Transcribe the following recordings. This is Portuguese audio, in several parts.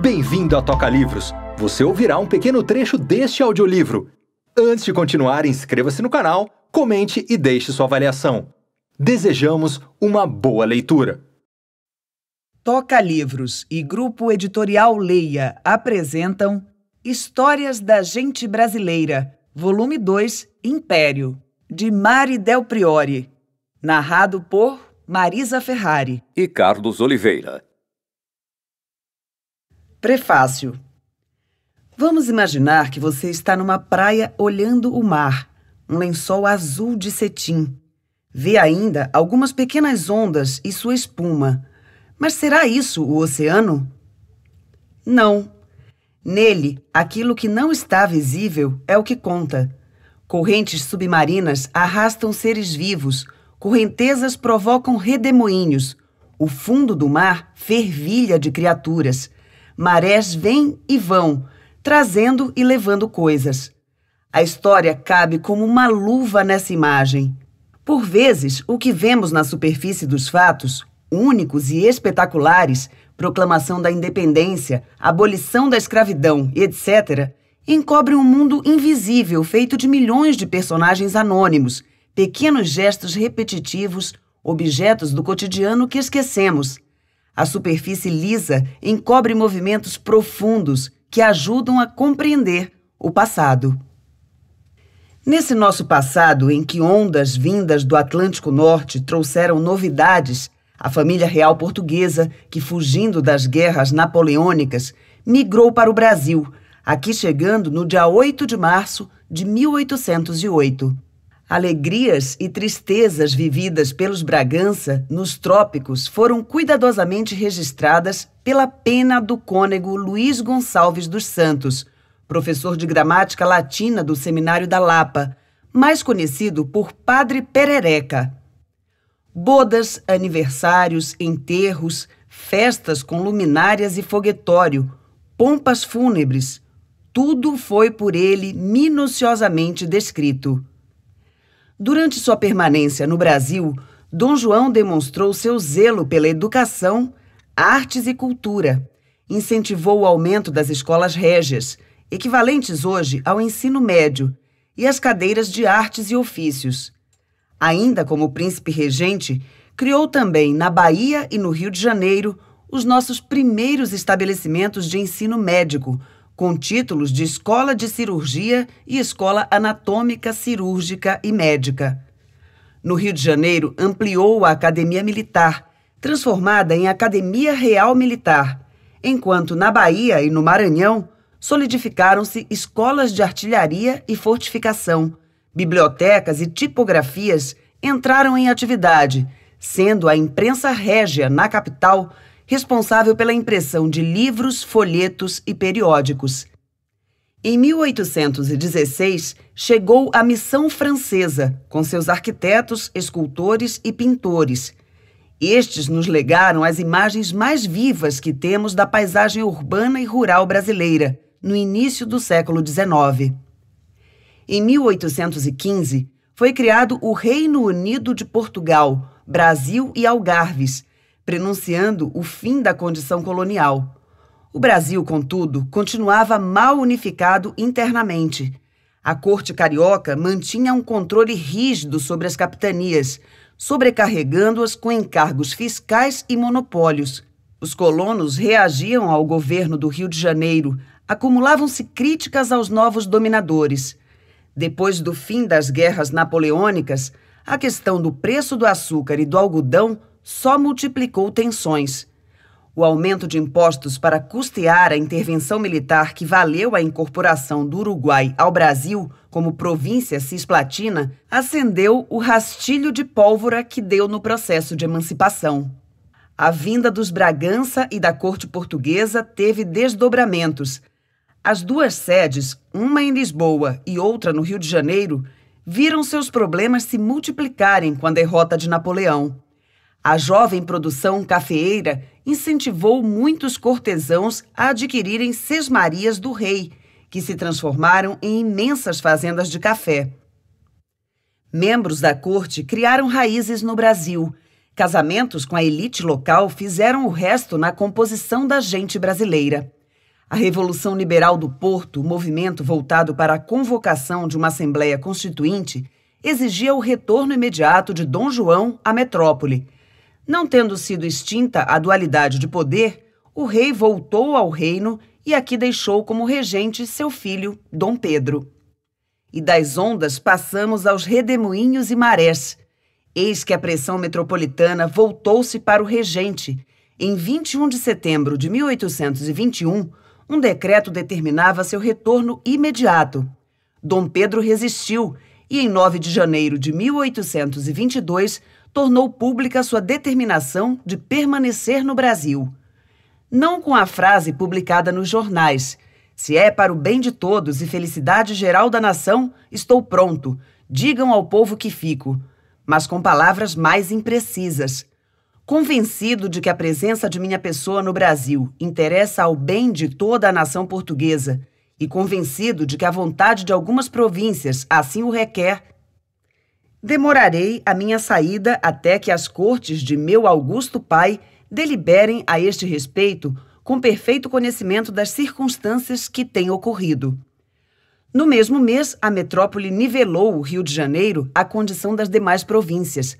Bem-vindo a Toca Livros! Você ouvirá um pequeno trecho deste audiolivro. Antes de continuar, inscreva-se no canal, comente e deixe sua avaliação. Desejamos uma boa leitura. Toca Livros e Grupo Editorial Leia apresentam Histórias da Gente Brasileira, Volume 2, Império, de Mari Del Priori, narrado por Marisa Ferrari e Carlos Oliveira. Prefácio Vamos imaginar que você está numa praia olhando o mar, um lençol azul de cetim. Vê ainda algumas pequenas ondas e sua espuma. Mas será isso o oceano? Não. Nele, aquilo que não está visível é o que conta. Correntes submarinas arrastam seres vivos, correntezas provocam redemoinhos, o fundo do mar fervilha de criaturas. Marés vêm e vão, trazendo e levando coisas. A história cabe como uma luva nessa imagem. Por vezes, o que vemos na superfície dos fatos, únicos e espetaculares, proclamação da independência, abolição da escravidão, etc., encobre um mundo invisível feito de milhões de personagens anônimos, pequenos gestos repetitivos, objetos do cotidiano que esquecemos. A superfície lisa encobre movimentos profundos que ajudam a compreender o passado. Nesse nosso passado, em que ondas vindas do Atlântico Norte trouxeram novidades, a família real portuguesa, que fugindo das guerras napoleônicas, migrou para o Brasil, aqui chegando no dia 8 de março de 1808. Alegrias e tristezas vividas pelos Bragança nos trópicos foram cuidadosamente registradas pela pena do cônego Luiz Gonçalves dos Santos, professor de gramática latina do Seminário da Lapa, mais conhecido por Padre Perereca. Bodas, aniversários, enterros, festas com luminárias e foguetório, pompas fúnebres, tudo foi por ele minuciosamente descrito. Durante sua permanência no Brasil, Dom João demonstrou seu zelo pela educação, artes e cultura. Incentivou o aumento das escolas régias, equivalentes hoje ao ensino médio, e as cadeiras de artes e ofícios. Ainda como príncipe regente, criou também na Bahia e no Rio de Janeiro os nossos primeiros estabelecimentos de ensino médico, com títulos de Escola de Cirurgia e Escola Anatômica Cirúrgica e Médica. No Rio de Janeiro, ampliou a Academia Militar, transformada em Academia Real Militar, enquanto na Bahia e no Maranhão solidificaram-se escolas de artilharia e fortificação, bibliotecas e tipografias entraram em atividade, sendo a imprensa régia na capital responsável pela impressão de livros, folhetos e periódicos. Em 1816, chegou a missão francesa, com seus arquitetos, escultores e pintores. Estes nos legaram as imagens mais vivas que temos da paisagem urbana e rural brasileira, no início do século XIX. Em 1815, foi criado o Reino Unido de Portugal, Brasil e Algarves, prenunciando o fim da condição colonial. O Brasil, contudo, continuava mal unificado internamente. A corte carioca mantinha um controle rígido sobre as capitanias, sobrecarregando-as com encargos fiscais e monopólios. Os colonos reagiam ao governo do Rio de Janeiro, acumulavam-se críticas aos novos dominadores. Depois do fim das guerras napoleônicas, a questão do preço do açúcar e do algodão só multiplicou tensões. O aumento de impostos para custear a intervenção militar que valeu a incorporação do Uruguai ao Brasil como província cisplatina acendeu o rastilho de pólvora que deu no processo de emancipação. A vinda dos Bragança e da corte portuguesa teve desdobramentos. As duas sedes, uma em Lisboa e outra no Rio de Janeiro, viram seus problemas se multiplicarem com a derrota de Napoleão. A jovem produção cafeeira incentivou muitos cortesãos a adquirirem sesmarias do rei, que se transformaram em imensas fazendas de café. Membros da corte criaram raízes no Brasil. Casamentos com a elite local fizeram o resto na composição da gente brasileira. A Revolução Liberal do Porto, movimento voltado para a convocação de uma Assembleia Constituinte, exigia o retorno imediato de Dom João à metrópole não tendo sido extinta a dualidade de poder, o rei voltou ao reino e aqui deixou como regente seu filho, Dom Pedro. E das ondas passamos aos redemoinhos e marés. Eis que a pressão metropolitana voltou-se para o regente. Em 21 de setembro de 1821, um decreto determinava seu retorno imediato. Dom Pedro resistiu e, em 9 de janeiro de 1822, tornou pública sua determinação de permanecer no Brasil. Não com a frase publicada nos jornais: Se é para o bem de todos e felicidade geral da nação, estou pronto, digam ao povo que fico, mas com palavras mais imprecisas. Convencido de que a presença de minha pessoa no Brasil interessa ao bem de toda a nação portuguesa, e convencido de que a vontade de algumas províncias assim o requer, Demorarei a minha saída até que as cortes de meu augusto pai deliberem a este respeito com perfeito conhecimento das circunstâncias que têm ocorrido. No mesmo mês, a metrópole nivelou o Rio de Janeiro à condição das demais províncias.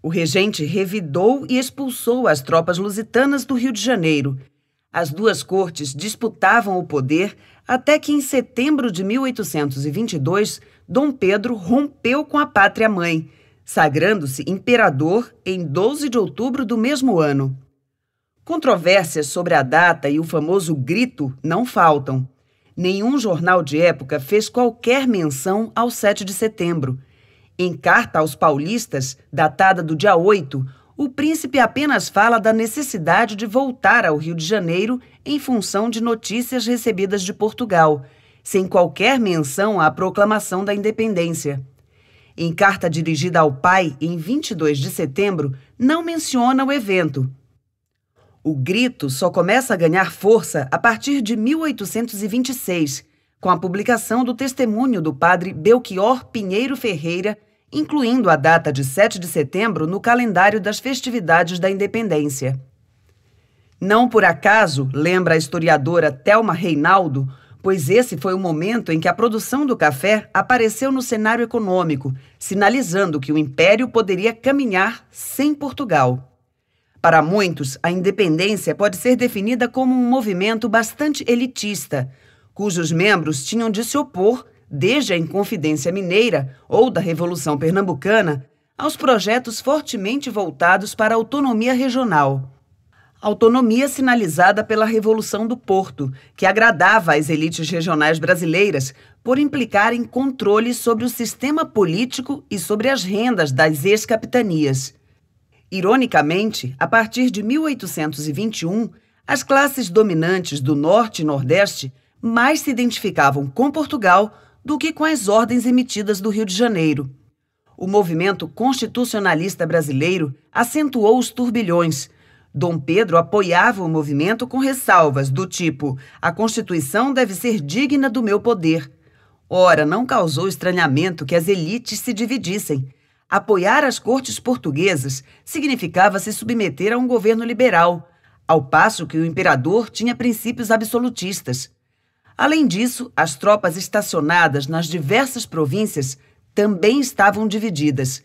O regente revidou e expulsou as tropas lusitanas do Rio de Janeiro. As duas cortes disputavam o poder até que, em setembro de 1822, Dom Pedro rompeu com a pátria mãe, sagrando-se imperador em 12 de outubro do mesmo ano. Controvérsias sobre a data e o famoso grito não faltam. Nenhum jornal de época fez qualquer menção ao 7 de setembro. Em carta aos paulistas, datada do dia 8, o príncipe apenas fala da necessidade de voltar ao Rio de Janeiro em função de notícias recebidas de Portugal sem qualquer menção à proclamação da independência. Em carta dirigida ao pai, em 22 de setembro, não menciona o evento. O grito só começa a ganhar força a partir de 1826, com a publicação do testemunho do padre Belchior Pinheiro Ferreira, incluindo a data de 7 de setembro no calendário das festividades da independência. Não por acaso, lembra a historiadora Thelma Reinaldo, pois esse foi o momento em que a produção do café apareceu no cenário econômico, sinalizando que o império poderia caminhar sem Portugal. Para muitos, a independência pode ser definida como um movimento bastante elitista, cujos membros tinham de se opor, desde a Inconfidência Mineira ou da Revolução Pernambucana, aos projetos fortemente voltados para a autonomia regional autonomia sinalizada pela Revolução do Porto, que agradava às elites regionais brasileiras por implicar em controle sobre o sistema político e sobre as rendas das ex-capitanias. Ironicamente, a partir de 1821, as classes dominantes do Norte e Nordeste mais se identificavam com Portugal do que com as ordens emitidas do Rio de Janeiro. O movimento constitucionalista brasileiro acentuou os turbilhões, Dom Pedro apoiava o movimento com ressalvas do tipo: a Constituição deve ser digna do meu poder. Ora, não causou estranhamento que as elites se dividissem. Apoiar as cortes portuguesas significava se submeter a um governo liberal, ao passo que o imperador tinha princípios absolutistas. Além disso, as tropas estacionadas nas diversas províncias também estavam divididas.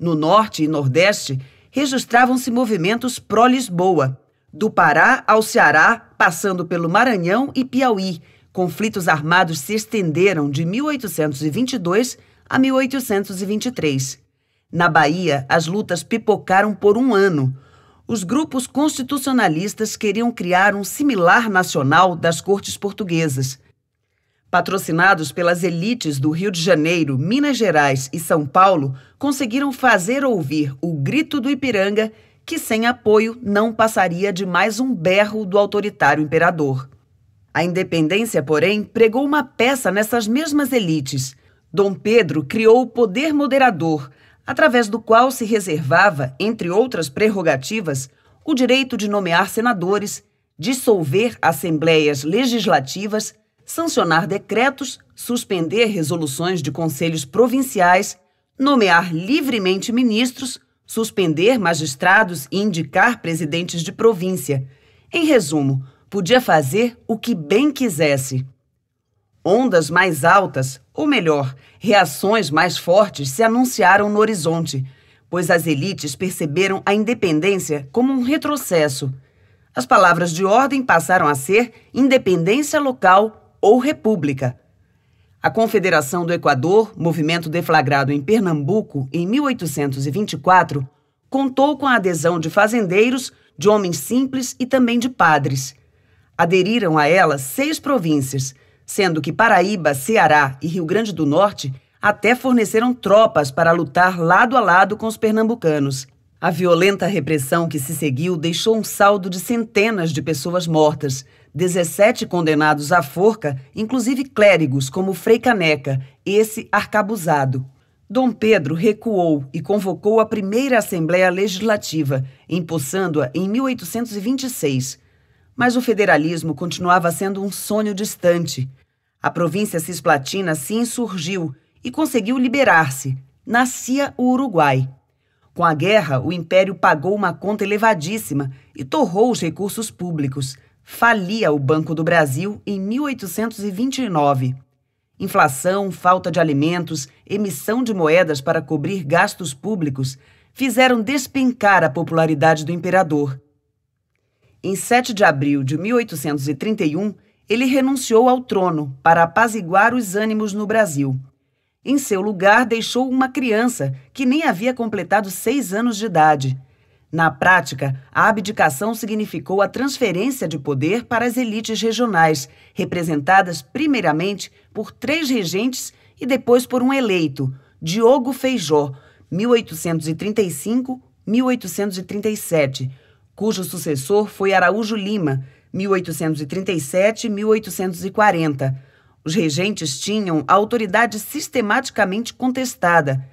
No norte e nordeste, registravam-se movimentos pró-Lisboa, do Pará ao Ceará, passando pelo Maranhão e Piauí. Conflitos armados se estenderam de 1822 a 1823. Na Bahia, as lutas pipocaram por um ano. Os grupos constitucionalistas queriam criar um similar nacional das cortes portuguesas. Patrocinados pelas elites do Rio de Janeiro, Minas Gerais e São Paulo, conseguiram fazer ouvir o grito do Ipiranga, que sem apoio não passaria de mais um berro do autoritário imperador. A independência, porém, pregou uma peça nessas mesmas elites. Dom Pedro criou o poder moderador, através do qual se reservava, entre outras prerrogativas, o direito de nomear senadores, dissolver assembleias legislativas sancionar decretos, suspender resoluções de conselhos provinciais, nomear livremente ministros, suspender magistrados e indicar presidentes de província. Em resumo, podia fazer o que bem quisesse. Ondas mais altas, ou melhor, reações mais fortes se anunciaram no horizonte, pois as elites perceberam a independência como um retrocesso. As palavras de ordem passaram a ser independência local ou república. A Confederação do Equador, movimento deflagrado em Pernambuco em 1824, contou com a adesão de fazendeiros, de homens simples e também de padres. Aderiram a ela seis províncias, sendo que Paraíba, Ceará e Rio Grande do Norte até forneceram tropas para lutar lado a lado com os pernambucanos. A violenta repressão que se seguiu deixou um saldo de centenas de pessoas mortas 17 condenados à forca, inclusive clérigos como Frei Caneca, esse arcabuzado. Dom Pedro recuou e convocou a primeira Assembleia Legislativa, empossando-a em 1826. Mas o federalismo continuava sendo um sonho distante. A província cisplatina se insurgiu e conseguiu liberar-se. Nascia o Uruguai. Com a guerra, o império pagou uma conta elevadíssima e torrou os recursos públicos falia o Banco do Brasil em 1829. Inflação, falta de alimentos, emissão de moedas para cobrir gastos públicos fizeram despencar a popularidade do imperador. Em 7 de abril de 1831, ele renunciou ao trono para apaziguar os ânimos no Brasil. Em seu lugar, deixou uma criança que nem havia completado seis anos de idade. Na prática, a abdicação significou a transferência de poder para as elites regionais, representadas primeiramente por três regentes e depois por um eleito, Diogo Feijó, 1835-1837, cujo sucessor foi Araújo Lima, 1837-1840. Os regentes tinham a autoridade sistematicamente contestada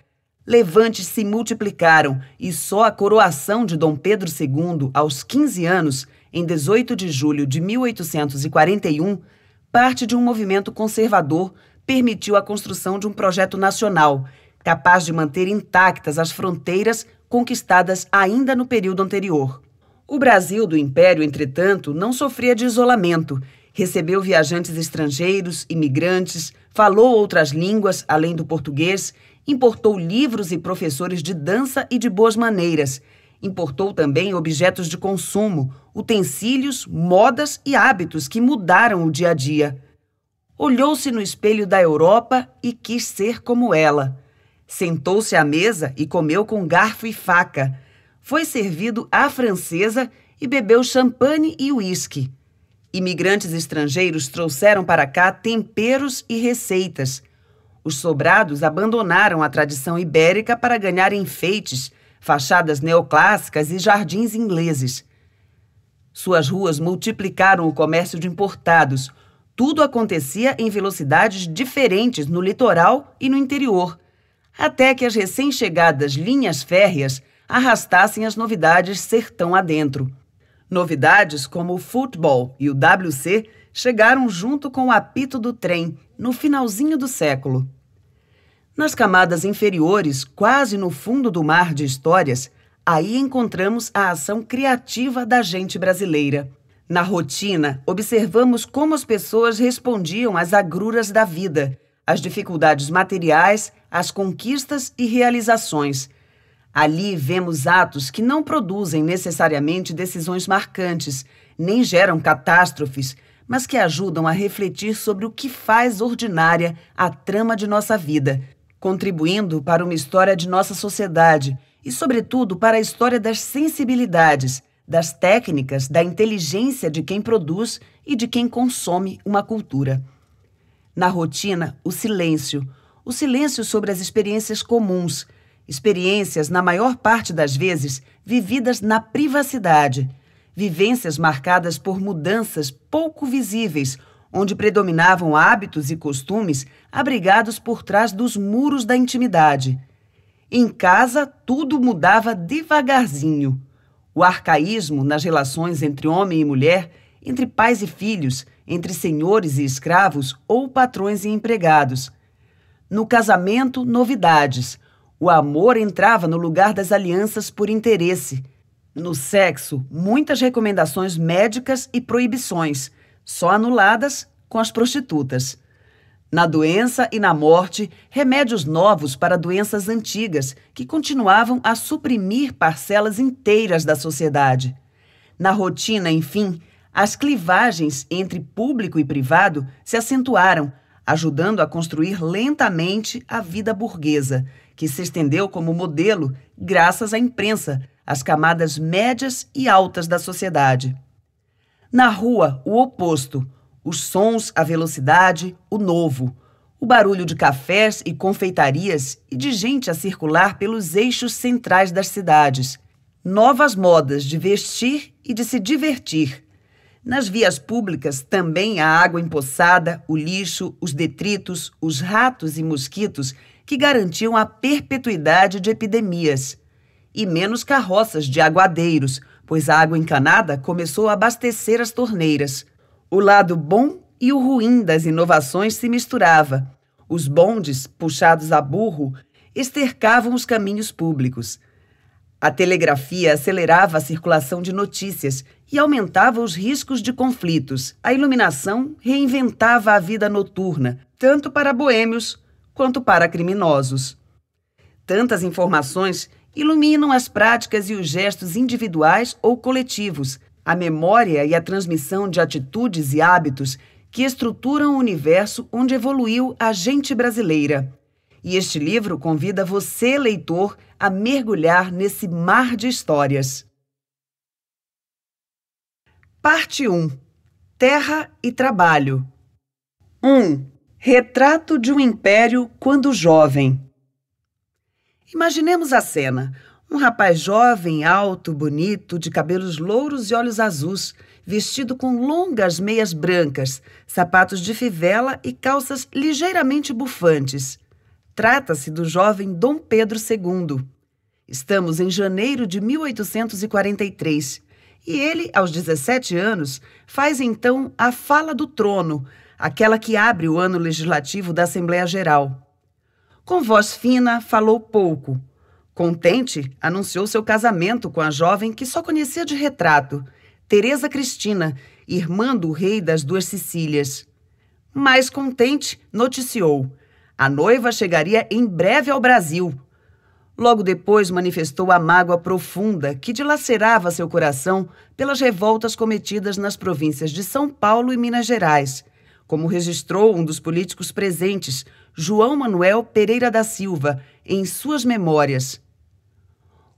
Levantes se multiplicaram e só a coroação de Dom Pedro II, aos 15 anos, em 18 de julho de 1841, parte de um movimento conservador permitiu a construção de um projeto nacional, capaz de manter intactas as fronteiras conquistadas ainda no período anterior. O Brasil do Império, entretanto, não sofria de isolamento. Recebeu viajantes estrangeiros, imigrantes, falou outras línguas além do português importou livros e professores de dança e de boas maneiras. Importou também objetos de consumo, utensílios, modas e hábitos que mudaram o dia a dia. Olhou-se no espelho da Europa e quis ser como ela. Sentou-se à mesa e comeu com garfo e faca. Foi servido à francesa e bebeu champanhe e uísque. Imigrantes estrangeiros trouxeram para cá temperos e receitas. Os sobrados abandonaram a tradição ibérica para ganhar enfeites, fachadas neoclássicas e jardins ingleses. Suas ruas multiplicaram o comércio de importados. Tudo acontecia em velocidades diferentes no litoral e no interior, até que as recém-chegadas linhas férreas arrastassem as novidades sertão adentro. Novidades como o futebol e o WC chegaram junto com o apito do trem, no finalzinho do século. Nas camadas inferiores, quase no fundo do mar de histórias, aí encontramos a ação criativa da gente brasileira. Na rotina, observamos como as pessoas respondiam às agruras da vida, às dificuldades materiais, às conquistas e realizações. Ali vemos atos que não produzem necessariamente decisões marcantes, nem geram catástrofes, mas que ajudam a refletir sobre o que faz ordinária a trama de nossa vida, contribuindo para uma história de nossa sociedade e, sobretudo, para a história das sensibilidades, das técnicas, da inteligência de quem produz e de quem consome uma cultura. Na rotina, o silêncio, o silêncio sobre as experiências comuns, experiências, na maior parte das vezes, vividas na privacidade vivências marcadas por mudanças pouco visíveis, onde predominavam hábitos e costumes abrigados por trás dos muros da intimidade. Em casa, tudo mudava devagarzinho. O arcaísmo nas relações entre homem e mulher, entre pais e filhos, entre senhores e escravos ou patrões e empregados. No casamento, novidades. O amor entrava no lugar das alianças por interesse no sexo, muitas recomendações médicas e proibições, só anuladas com as prostitutas. Na doença e na morte, remédios novos para doenças antigas que continuavam a suprimir parcelas inteiras da sociedade. Na rotina, enfim, as clivagens entre público e privado se acentuaram, ajudando a construir lentamente a vida burguesa, que se estendeu como modelo graças à imprensa, as camadas médias e altas da sociedade. Na rua, o oposto, os sons, a velocidade, o novo, o barulho de cafés e confeitarias e de gente a circular pelos eixos centrais das cidades, novas modas de vestir e de se divertir. Nas vias públicas também a água empoçada, o lixo, os detritos, os ratos e mosquitos que garantiam a perpetuidade de epidemias e menos carroças de aguadeiros, pois a água encanada começou a abastecer as torneiras. O lado bom e o ruim das inovações se misturava. Os bondes, puxados a burro, estercavam os caminhos públicos. A telegrafia acelerava a circulação de notícias e aumentava os riscos de conflitos. A iluminação reinventava a vida noturna, tanto para boêmios quanto para criminosos. Tantas informações iluminam as práticas e os gestos individuais ou coletivos, a memória e a transmissão de atitudes e hábitos que estruturam o universo onde evoluiu a gente brasileira. E este livro convida você, leitor, a mergulhar nesse mar de histórias. Parte 1 Terra e Trabalho 1. Retrato de um Império quando jovem. Imaginemos a cena. Um rapaz jovem, alto, bonito, de cabelos louros e olhos azuis, vestido com longas meias brancas, sapatos de fivela e calças ligeiramente bufantes. Trata-se do jovem Dom Pedro II. Estamos em janeiro de 1843 e ele, aos 17 anos, faz então a Fala do Trono, aquela que abre o ano legislativo da Assembleia Geral. Com voz fina, falou pouco. Contente, anunciou seu casamento com a jovem que só conhecia de retrato, Teresa Cristina, irmã do rei das duas Sicílias. Mais contente, noticiou: a noiva chegaria em breve ao Brasil. Logo depois, manifestou a mágoa profunda que dilacerava seu coração pelas revoltas cometidas nas províncias de São Paulo e Minas Gerais como registrou um dos políticos presentes, João Manuel Pereira da Silva, em suas memórias.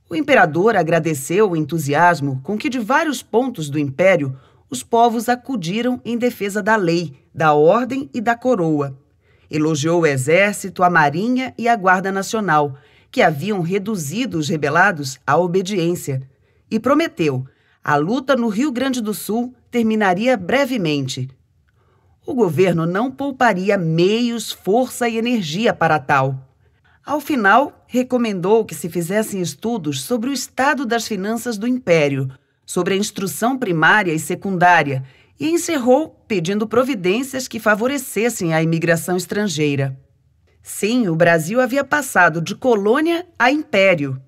O imperador agradeceu o entusiasmo com que de vários pontos do império os povos acudiram em defesa da lei, da ordem e da coroa. Elogiou o exército, a marinha e a guarda nacional, que haviam reduzido os rebelados à obediência, e prometeu: a luta no Rio Grande do Sul terminaria brevemente o governo não pouparia meios, força e energia para tal. Ao final, recomendou que se fizessem estudos sobre o estado das finanças do Império, sobre a instrução primária e secundária, e encerrou pedindo providências que favorecessem a imigração estrangeira. Sim, o Brasil havia passado de colônia a império.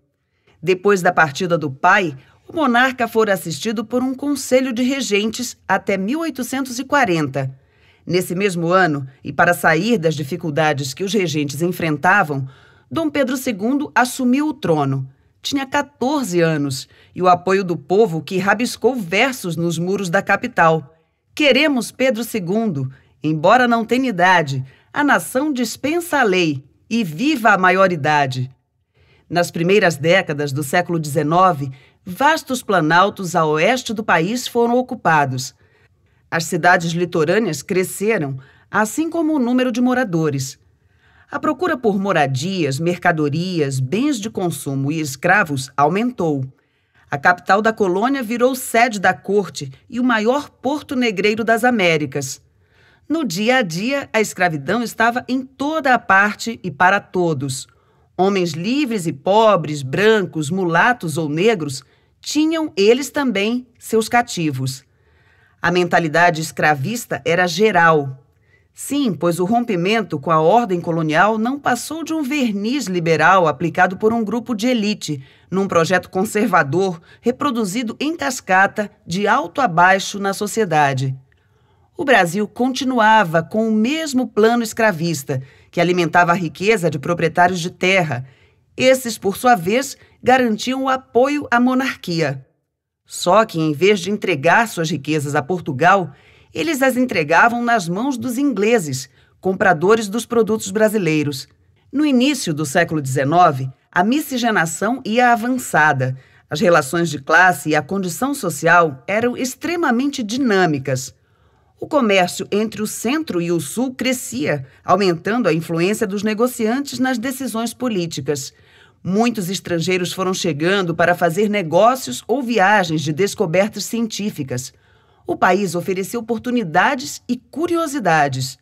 Depois da partida do pai, o monarca fora assistido por um conselho de regentes até 1840, Nesse mesmo ano, e para sair das dificuldades que os regentes enfrentavam, Dom Pedro II assumiu o trono. Tinha 14 anos e o apoio do povo que rabiscou versos nos muros da capital. Queremos Pedro II, embora não tenha idade, a nação dispensa a lei e viva a maioridade. Nas primeiras décadas do século XIX, vastos planaltos a oeste do país foram ocupados. As cidades litorâneas cresceram, assim como o número de moradores. A procura por moradias, mercadorias, bens de consumo e escravos aumentou. A capital da colônia virou sede da corte e o maior porto negreiro das Américas. No dia a dia, a escravidão estava em toda a parte e para todos. Homens livres e pobres, brancos, mulatos ou negros, tinham eles também seus cativos. A mentalidade escravista era geral. Sim, pois o rompimento com a ordem colonial não passou de um verniz liberal aplicado por um grupo de elite, num projeto conservador reproduzido em cascata de alto a baixo na sociedade. O Brasil continuava com o mesmo plano escravista, que alimentava a riqueza de proprietários de terra. Esses, por sua vez, garantiam o apoio à monarquia. Só que, em vez de entregar suas riquezas a Portugal, eles as entregavam nas mãos dos ingleses, compradores dos produtos brasileiros. No início do século XIX, a miscigenação ia avançada. As relações de classe e a condição social eram extremamente dinâmicas. O comércio entre o centro e o sul crescia, aumentando a influência dos negociantes nas decisões políticas. Muitos estrangeiros foram chegando para fazer negócios ou viagens de descobertas científicas. O país ofereceu oportunidades e curiosidades.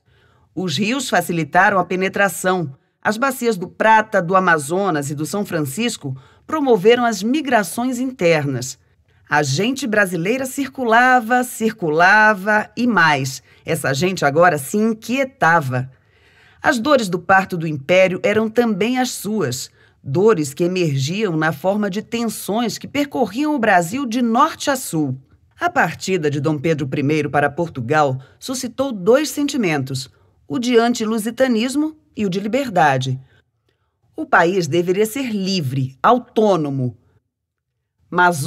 Os rios facilitaram a penetração. As bacias do Prata, do Amazonas e do São Francisco promoveram as migrações internas. A gente brasileira circulava, circulava e mais. Essa gente agora se inquietava. As dores do parto do império eram também as suas dores que emergiam na forma de tensões que percorriam o Brasil de norte a sul. A partida de Dom Pedro I para Portugal suscitou dois sentimentos: o de anti-lusitanismo e o de liberdade. O país deveria ser livre, autônomo. Mas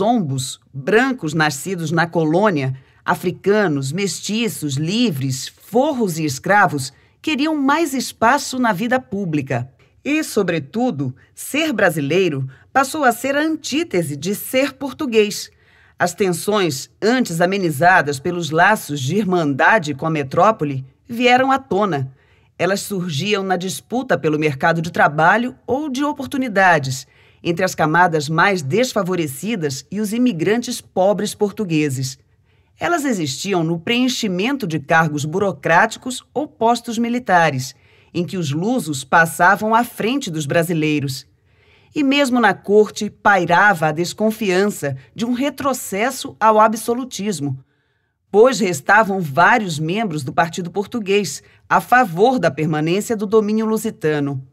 brancos nascidos na colônia, africanos, mestiços, livres, forros e escravos, queriam mais espaço na vida pública. E, sobretudo, ser brasileiro passou a ser a antítese de ser português. As tensões, antes amenizadas pelos laços de irmandade com a metrópole, vieram à tona. Elas surgiam na disputa pelo mercado de trabalho ou de oportunidades entre as camadas mais desfavorecidas e os imigrantes pobres portugueses. Elas existiam no preenchimento de cargos burocráticos ou postos militares em que os lusos passavam à frente dos brasileiros. E mesmo na corte pairava a desconfiança de um retrocesso ao absolutismo, pois restavam vários membros do Partido Português a favor da permanência do domínio lusitano.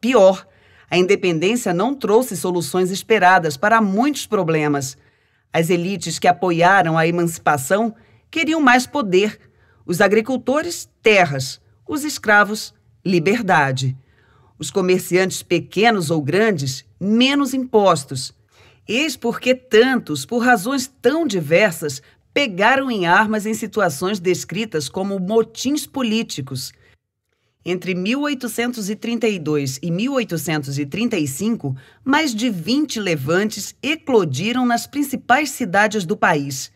Pior, a independência não trouxe soluções esperadas para muitos problemas. As elites que apoiaram a emancipação queriam mais poder, os agricultores, terras, os escravos, liberdade. Os comerciantes pequenos ou grandes, menos impostos. Eis porque tantos, por razões tão diversas, pegaram em armas em situações descritas como motins políticos. Entre 1832 e 1835, mais de 20 levantes eclodiram nas principais cidades do país.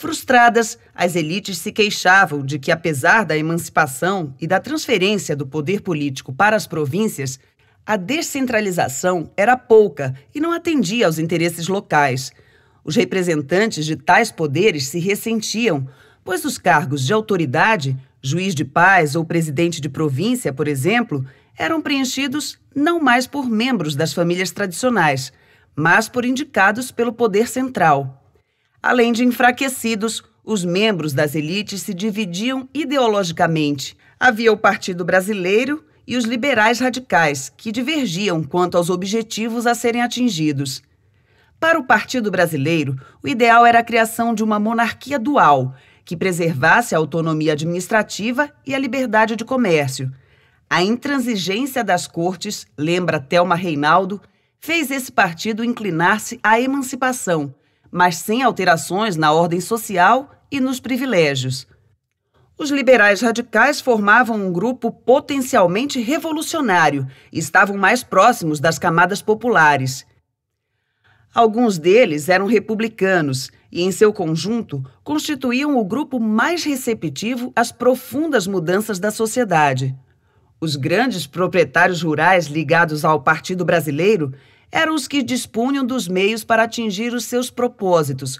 Frustradas, as elites se queixavam de que, apesar da emancipação e da transferência do poder político para as províncias, a descentralização era pouca e não atendia aos interesses locais. Os representantes de tais poderes se ressentiam, pois os cargos de autoridade, juiz de paz ou presidente de província, por exemplo, eram preenchidos não mais por membros das famílias tradicionais, mas por indicados pelo poder central. Além de enfraquecidos, os membros das elites se dividiam ideologicamente. Havia o Partido Brasileiro e os liberais radicais, que divergiam quanto aos objetivos a serem atingidos. Para o Partido Brasileiro, o ideal era a criação de uma monarquia dual, que preservasse a autonomia administrativa e a liberdade de comércio. A intransigência das cortes, lembra Thelma Reinaldo, fez esse partido inclinar-se à emancipação, mas sem alterações na ordem social e nos privilégios. Os liberais radicais formavam um grupo potencialmente revolucionário e estavam mais próximos das camadas populares. Alguns deles eram republicanos e, em seu conjunto, constituíam o grupo mais receptivo às profundas mudanças da sociedade. Os grandes proprietários rurais ligados ao Partido Brasileiro eram os que dispunham dos meios para atingir os seus propósitos.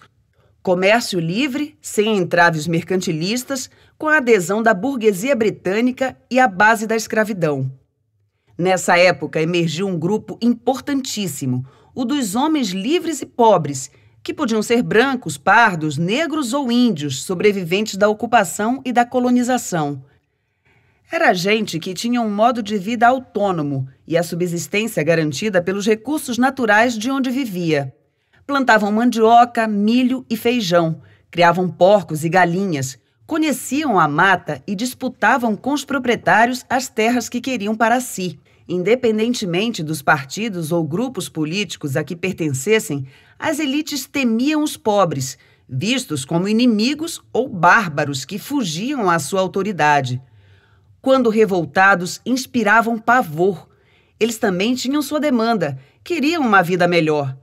Comércio livre, sem entraves mercantilistas, com a adesão da burguesia britânica e a base da escravidão. Nessa época emergiu um grupo importantíssimo, o dos homens livres e pobres, que podiam ser brancos, pardos, negros ou índios, sobreviventes da ocupação e da colonização. Era gente que tinha um modo de vida autônomo e a subsistência garantida pelos recursos naturais de onde vivia. Plantavam mandioca, milho e feijão, criavam porcos e galinhas, conheciam a mata e disputavam com os proprietários as terras que queriam para si. Independentemente dos partidos ou grupos políticos a que pertencessem, as elites temiam os pobres, vistos como inimigos ou bárbaros que fugiam à sua autoridade. Quando revoltados, inspiravam pavor. Eles também tinham sua demanda, queriam uma vida melhor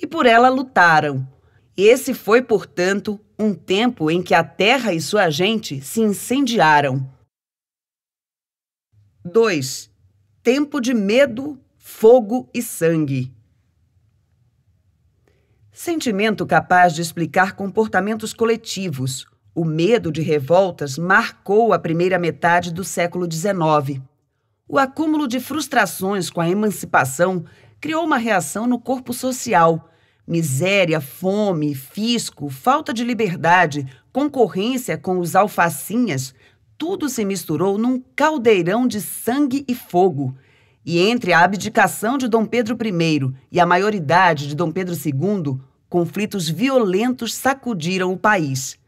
e por ela lutaram. Esse foi, portanto, um tempo em que a terra e sua gente se incendiaram. 2. Tempo de medo, fogo e sangue. Sentimento capaz de explicar comportamentos coletivos. O medo de revoltas marcou a primeira metade do século XIX. O acúmulo de frustrações com a emancipação criou uma reação no corpo social. Miséria, fome, fisco, falta de liberdade, concorrência com os alfacinhas, tudo se misturou num caldeirão de sangue e fogo. E entre a abdicação de Dom Pedro I e a maioridade de Dom Pedro II, conflitos violentos sacudiram o país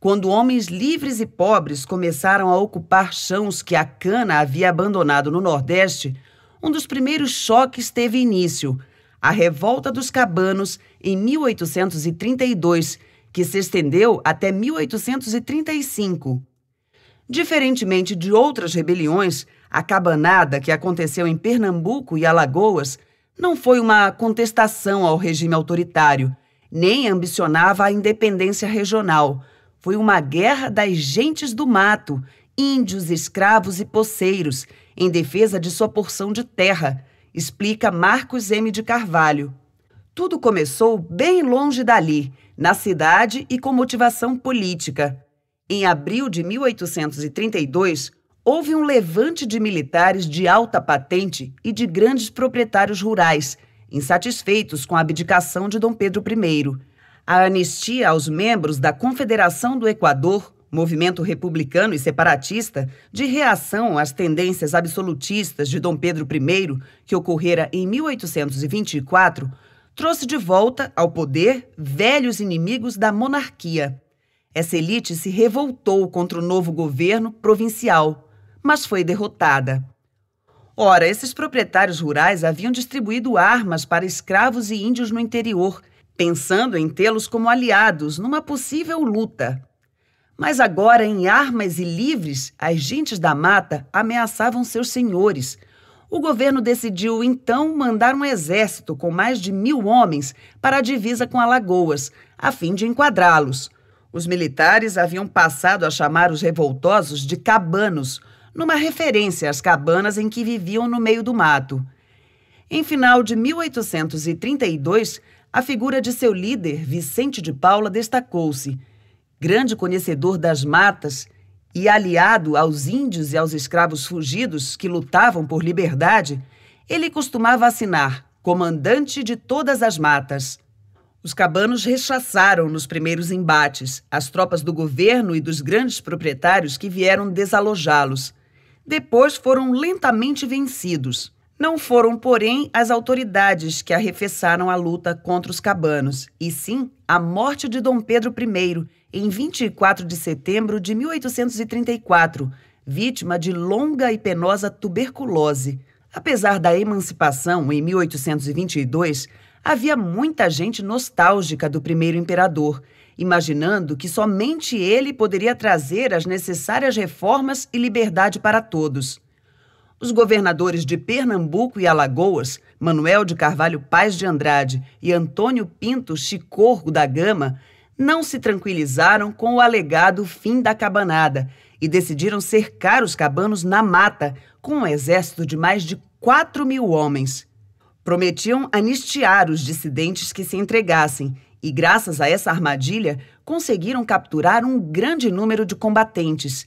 quando homens livres e pobres começaram a ocupar chãos que a cana havia abandonado no Nordeste, um dos primeiros choques teve início, a Revolta dos Cabanos, em 1832, que se estendeu até 1835. Diferentemente de outras rebeliões, a cabanada que aconteceu em Pernambuco e Alagoas não foi uma contestação ao regime autoritário, nem ambicionava a independência regional foi uma guerra das gentes do mato, índios, escravos e poceiros, em defesa de sua porção de terra, explica Marcos M. de Carvalho. Tudo começou bem longe dali, na cidade e com motivação política. Em abril de 1832, houve um levante de militares de alta patente e de grandes proprietários rurais, insatisfeitos com a abdicação de Dom Pedro I a anistia aos membros da Confederação do Equador, movimento republicano e separatista, de reação às tendências absolutistas de Dom Pedro I, que ocorrera em 1824, trouxe de volta ao poder velhos inimigos da monarquia. Essa elite se revoltou contra o novo governo provincial, mas foi derrotada. Ora, esses proprietários rurais haviam distribuído armas para escravos e índios no interior pensando em tê-los como aliados numa possível luta. Mas agora, em armas e livres, as gentes da mata ameaçavam seus senhores. O governo decidiu, então, mandar um exército com mais de mil homens para a divisa com Alagoas, a fim de enquadrá-los. Os militares haviam passado a chamar os revoltosos de cabanos, numa referência às cabanas em que viviam no meio do mato. Em final de 1832, a figura de seu líder, Vicente de Paula, destacou-se. Grande conhecedor das matas e aliado aos índios e aos escravos fugidos que lutavam por liberdade, ele costumava assinar comandante de todas as matas. Os cabanos rechaçaram nos primeiros embates as tropas do governo e dos grandes proprietários que vieram desalojá-los. Depois foram lentamente vencidos. Não foram, porém, as autoridades que arrefeçaram a luta contra os cabanos, e sim a morte de Dom Pedro I, em 24 de setembro de 1834, vítima de longa e penosa tuberculose. Apesar da emancipação em 1822, havia muita gente nostálgica do primeiro imperador, imaginando que somente ele poderia trazer as necessárias reformas e liberdade para todos. Os governadores de Pernambuco e Alagoas, Manuel de Carvalho Paz de Andrade e Antônio Pinto Chicorgo da Gama, não se tranquilizaram com o alegado fim da cabanada e decidiram cercar os cabanos na mata com um exército de mais de 4 mil homens. Prometiam anistiar os dissidentes que se entregassem e, graças a essa armadilha, conseguiram capturar um grande número de combatentes.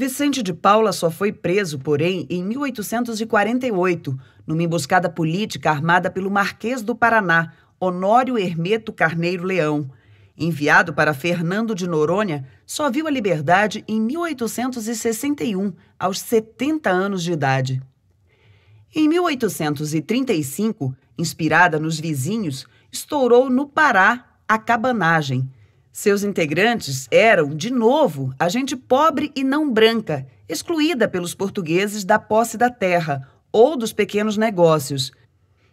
Vicente de Paula só foi preso, porém, em 1848, numa emboscada política armada pelo Marquês do Paraná, Honório Hermeto Carneiro Leão. Enviado para Fernando de Noronha, só viu a liberdade em 1861, aos 70 anos de idade. Em 1835, inspirada nos vizinhos, estourou no Pará a cabanagem seus integrantes eram, de novo, a gente pobre e não branca, excluída pelos portugueses da posse da terra ou dos pequenos negócios.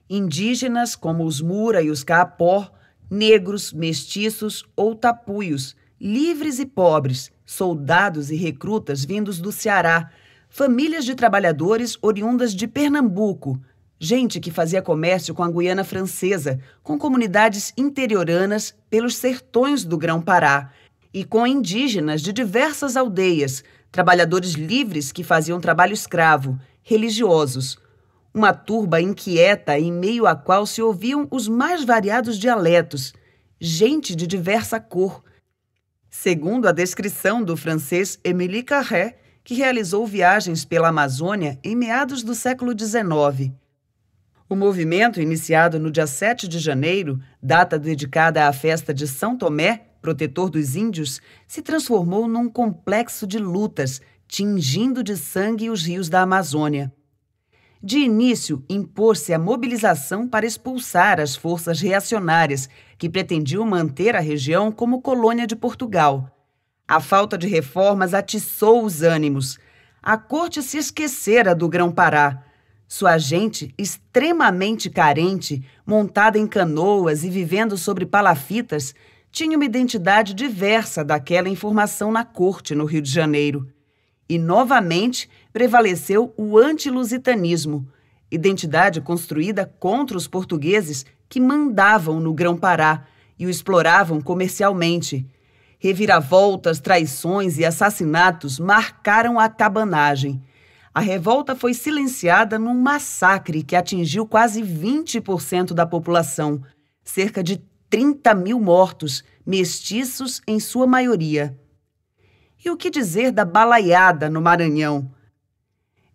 Indígenas como os Mura e os Caapó, negros, mestiços ou tapuios, livres e pobres, soldados e recrutas vindos do Ceará, famílias de trabalhadores oriundas de Pernambuco, Gente que fazia comércio com a Guiana Francesa, com comunidades interioranas pelos sertões do Grão-Pará e com indígenas de diversas aldeias, trabalhadores livres que faziam trabalho escravo, religiosos. Uma turba inquieta em meio à qual se ouviam os mais variados dialetos, gente de diversa cor. Segundo a descrição do francês Émilie Carré, que realizou viagens pela Amazônia em meados do século XIX, o movimento, iniciado no dia 7 de janeiro, data dedicada à festa de São Tomé, protetor dos índios, se transformou num complexo de lutas, tingindo de sangue os rios da Amazônia. De início, impôs-se a mobilização para expulsar as forças reacionárias, que pretendiam manter a região como colônia de Portugal. A falta de reformas atiçou os ânimos. A corte se esquecera do Grão-Pará sua gente, extremamente carente, montada em canoas e vivendo sobre palafitas, tinha uma identidade diversa daquela informação na corte no Rio de Janeiro. E novamente prevaleceu o antilusitanismo, identidade construída contra os portugueses que mandavam no Grão-Pará e o exploravam comercialmente. Reviravoltas, traições e assassinatos marcaram a cabanagem a revolta foi silenciada num massacre que atingiu quase 20% da população, cerca de 30 mil mortos, mestiços em sua maioria. E o que dizer da balaiada no Maranhão?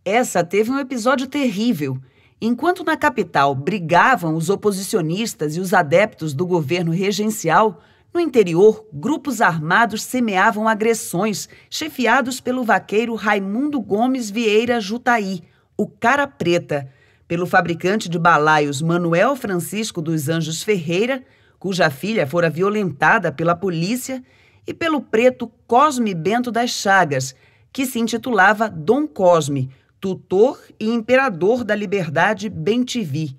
Essa teve um episódio terrível. Enquanto na capital brigavam os oposicionistas e os adeptos do governo regencial, no interior, grupos armados semeavam agressões, chefiados pelo vaqueiro Raimundo Gomes Vieira Jutaí, o Cara Preta, pelo fabricante de balaios Manuel Francisco dos Anjos Ferreira, cuja filha fora violentada pela polícia, e pelo preto Cosme Bento das Chagas, que se intitulava Dom Cosme, tutor e imperador da liberdade Bentivi.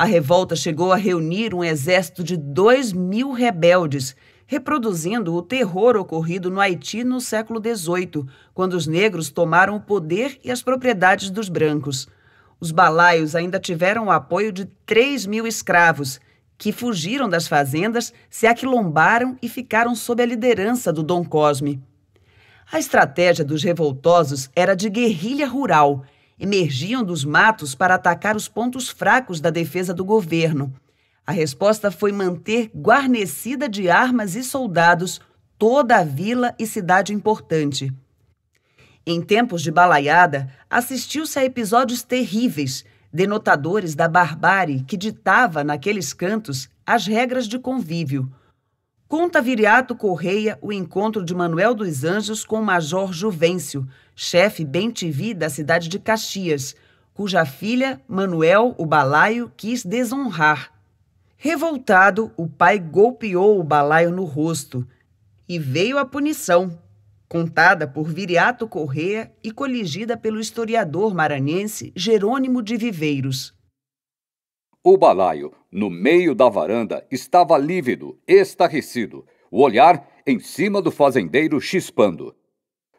A revolta chegou a reunir um exército de 2 mil rebeldes, reproduzindo o terror ocorrido no Haiti no século XVIII, quando os negros tomaram o poder e as propriedades dos brancos. Os balaios ainda tiveram o apoio de 3 mil escravos, que fugiram das fazendas, se aquilombaram e ficaram sob a liderança do Dom Cosme. A estratégia dos revoltosos era de guerrilha rural – emergiam dos matos para atacar os pontos fracos da defesa do governo. A resposta foi manter guarnecida de armas e soldados toda a vila e cidade importante. Em tempos de balaiada, assistiu-se a episódios terríveis, denotadores da barbárie que ditava naqueles cantos as regras de convívio. Conta Viriato Correia o encontro de Manuel dos Anjos com o Major Juvencio, chefe bem TV da cidade de Caxias, cuja filha, Manuel o Balaio, quis desonrar. Revoltado, o pai golpeou o balaio no rosto e veio a punição, contada por Viriato Correa e coligida pelo historiador maranhense Jerônimo de Viveiros. O balaio, no meio da varanda, estava lívido, estarrecido, o olhar em cima do fazendeiro chispando.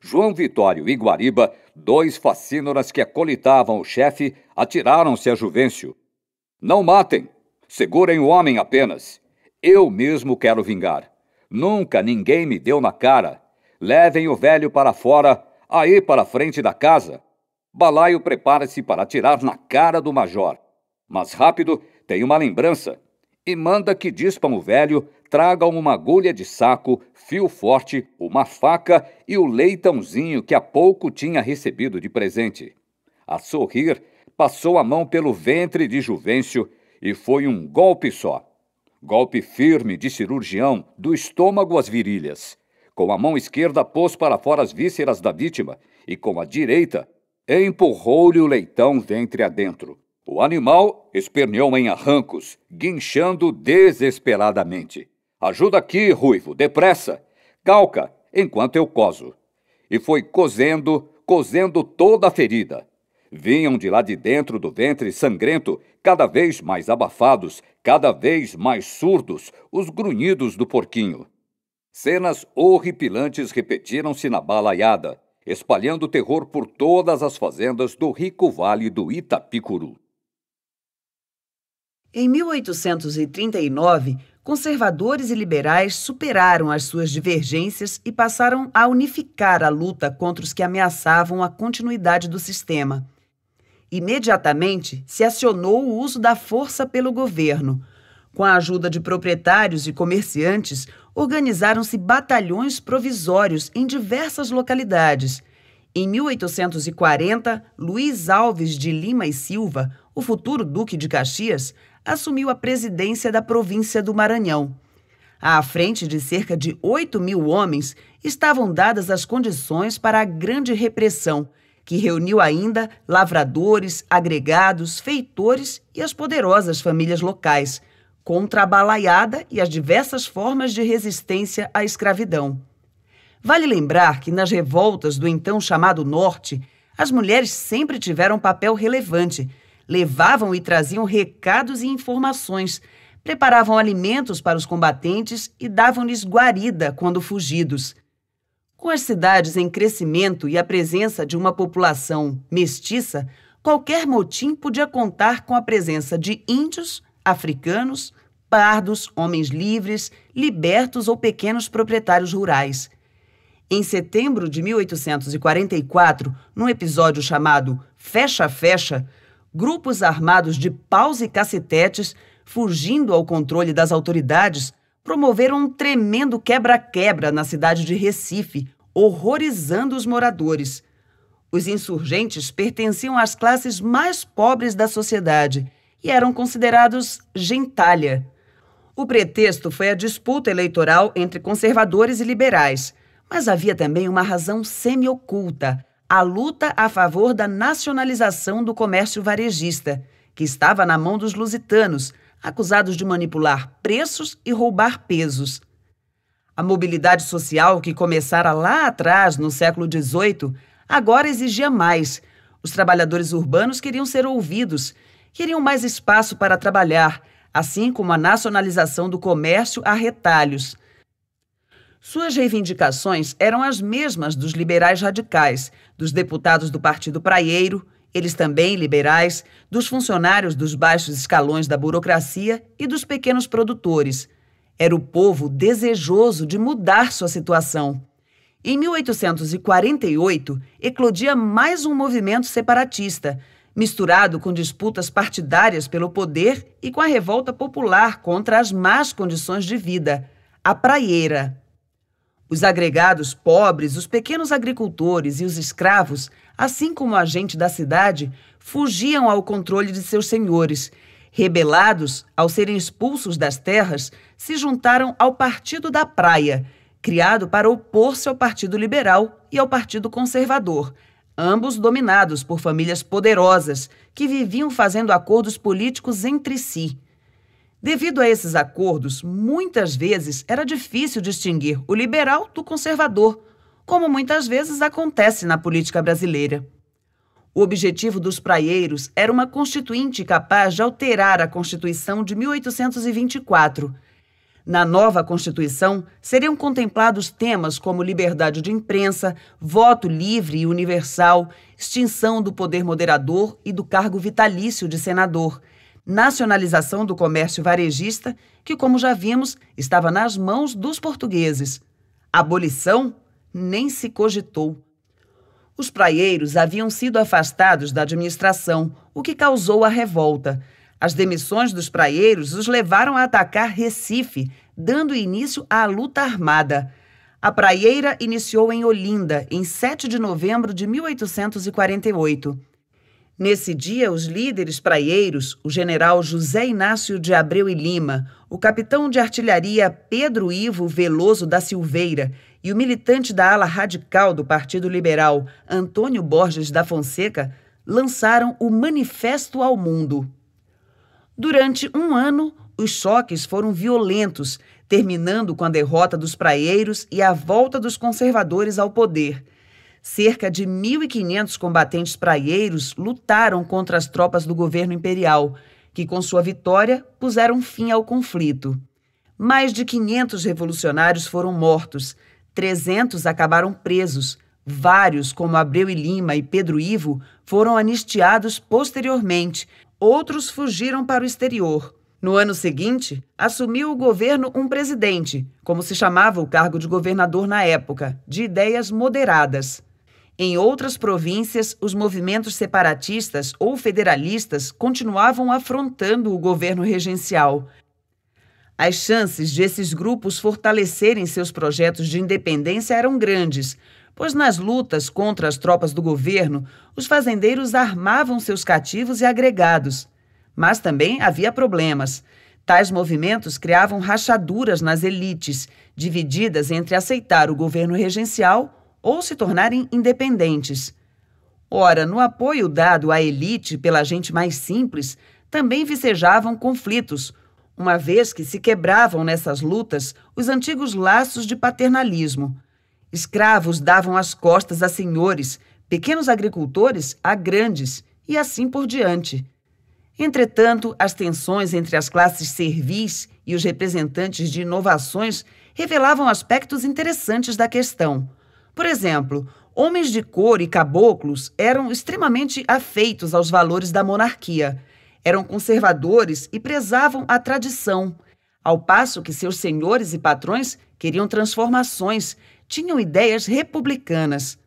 João Vitório e Guariba, dois facínoras que acolitavam o chefe, atiraram-se a Juvencio. Não matem! Segurem o homem apenas. Eu mesmo quero vingar. Nunca ninguém me deu na cara. Levem o velho para fora, aí para a frente da casa. Balaio prepara-se para atirar na cara do major. Mas rápido tem uma lembrança e manda que dispam o velho tragam uma agulha de saco, fio forte, uma faca e o leitãozinho que há pouco tinha recebido de presente. A sorrir, passou a mão pelo ventre de Juvencio e foi um golpe só. Golpe firme de cirurgião, do estômago às virilhas. Com a mão esquerda pôs para fora as vísceras da vítima e com a direita empurrou-lhe o leitão ventre adentro. O animal esperneou em arrancos, guinchando desesperadamente. Ajuda aqui, ruivo, depressa! Calca, enquanto eu coso. E foi cozendo, cozendo toda a ferida. Vinham de lá de dentro do ventre sangrento, cada vez mais abafados, cada vez mais surdos, os grunhidos do porquinho. Cenas horripilantes repetiram-se na balaiada, espalhando terror por todas as fazendas do rico vale do Itapicuru. Em 1839, conservadores e liberais superaram as suas divergências e passaram a unificar a luta contra os que ameaçavam a continuidade do sistema. Imediatamente se acionou o uso da força pelo governo. Com a ajuda de proprietários e comerciantes, organizaram-se batalhões provisórios em diversas localidades. Em 1840, Luiz Alves de Lima e Silva, o futuro Duque de Caxias, assumiu a presidência da província do Maranhão. À frente de cerca de 8 mil homens estavam dadas as condições para a grande repressão, que reuniu ainda lavradores, agregados, feitores e as poderosas famílias locais, contra a balaiada e as diversas formas de resistência à escravidão. Vale lembrar que nas revoltas do então chamado Norte, as mulheres sempre tiveram um papel relevante levavam e traziam recados e informações, preparavam alimentos para os combatentes e davam-lhes guarida quando fugidos. Com as cidades em crescimento e a presença de uma população mestiça, qualquer motim podia contar com a presença de índios, africanos, pardos, homens livres, libertos ou pequenos proprietários rurais. Em setembro de 1844, num episódio chamado Fecha Fecha, grupos armados de paus e cacetetes, fugindo ao controle das autoridades, promoveram um tremendo quebra-quebra na cidade de Recife, horrorizando os moradores. Os insurgentes pertenciam às classes mais pobres da sociedade e eram considerados gentalha. O pretexto foi a disputa eleitoral entre conservadores e liberais, mas havia também uma razão semi-oculta, a luta a favor da nacionalização do comércio varejista, que estava na mão dos lusitanos, acusados de manipular preços e roubar pesos. A mobilidade social, que começara lá atrás, no século XVIII, agora exigia mais. Os trabalhadores urbanos queriam ser ouvidos, queriam mais espaço para trabalhar, assim como a nacionalização do comércio a retalhos. Suas reivindicações eram as mesmas dos liberais radicais, dos deputados do Partido Praieiro, eles também liberais, dos funcionários dos baixos escalões da burocracia e dos pequenos produtores. Era o povo desejoso de mudar sua situação. Em 1848, eclodia mais um movimento separatista, misturado com disputas partidárias pelo poder e com a revolta popular contra as más condições de vida a Praieira. Os agregados pobres, os pequenos agricultores e os escravos, assim como a gente da cidade, fugiam ao controle de seus senhores. Rebelados, ao serem expulsos das terras, se juntaram ao Partido da Praia, criado para opor-se ao Partido Liberal e ao Partido Conservador, ambos dominados por famílias poderosas que viviam fazendo acordos políticos entre si. Devido a esses acordos, muitas vezes era difícil distinguir o liberal do conservador, como muitas vezes acontece na política brasileira. O objetivo dos praieiros era uma constituinte capaz de alterar a Constituição de 1824. Na nova Constituição, seriam contemplados temas como liberdade de imprensa, voto livre e universal, extinção do poder moderador e do cargo vitalício de senador nacionalização do comércio varejista, que, como já vimos, estava nas mãos dos portugueses. Abolição nem se cogitou. Os praieiros haviam sido afastados da administração, o que causou a revolta. As demissões dos praieiros os levaram a atacar Recife, dando início à luta armada. A praieira iniciou em Olinda, em 7 de novembro de 1848. Nesse dia, os líderes praieiros, o general José Inácio de Abreu e Lima, o capitão de artilharia Pedro Ivo Veloso da Silveira e o militante da ala radical do Partido Liberal, Antônio Borges da Fonseca, lançaram o Manifesto ao Mundo. Durante um ano, os choques foram violentos, terminando com a derrota dos praieiros e a volta dos conservadores ao poder – cerca de 1.500 combatentes praieiros lutaram contra as tropas do governo imperial, que, com sua vitória, puseram fim ao conflito. Mais de 500 revolucionários foram mortos, 300 acabaram presos, vários, como Abreu e Lima e Pedro Ivo, foram anistiados posteriormente, outros fugiram para o exterior. No ano seguinte, assumiu o governo um presidente, como se chamava o cargo de governador na época, de ideias moderadas. Em outras províncias, os movimentos separatistas ou federalistas continuavam afrontando o governo regencial. As chances de esses grupos fortalecerem seus projetos de independência eram grandes, pois nas lutas contra as tropas do governo, os fazendeiros armavam seus cativos e agregados. Mas também havia problemas. Tais movimentos criavam rachaduras nas elites, divididas entre aceitar o governo regencial ou se tornarem independentes. Ora, no apoio dado à elite pela gente mais simples, também vicejavam conflitos, uma vez que se quebravam nessas lutas os antigos laços de paternalismo. Escravos davam as costas a senhores, pequenos agricultores a grandes, e assim por diante. Entretanto, as tensões entre as classes servis e os representantes de inovações revelavam aspectos interessantes da questão. Por exemplo, homens de cor e caboclos eram extremamente afeitos aos valores da monarquia. Eram conservadores e prezavam a tradição, ao passo que seus senhores e patrões queriam transformações, tinham ideias republicanas.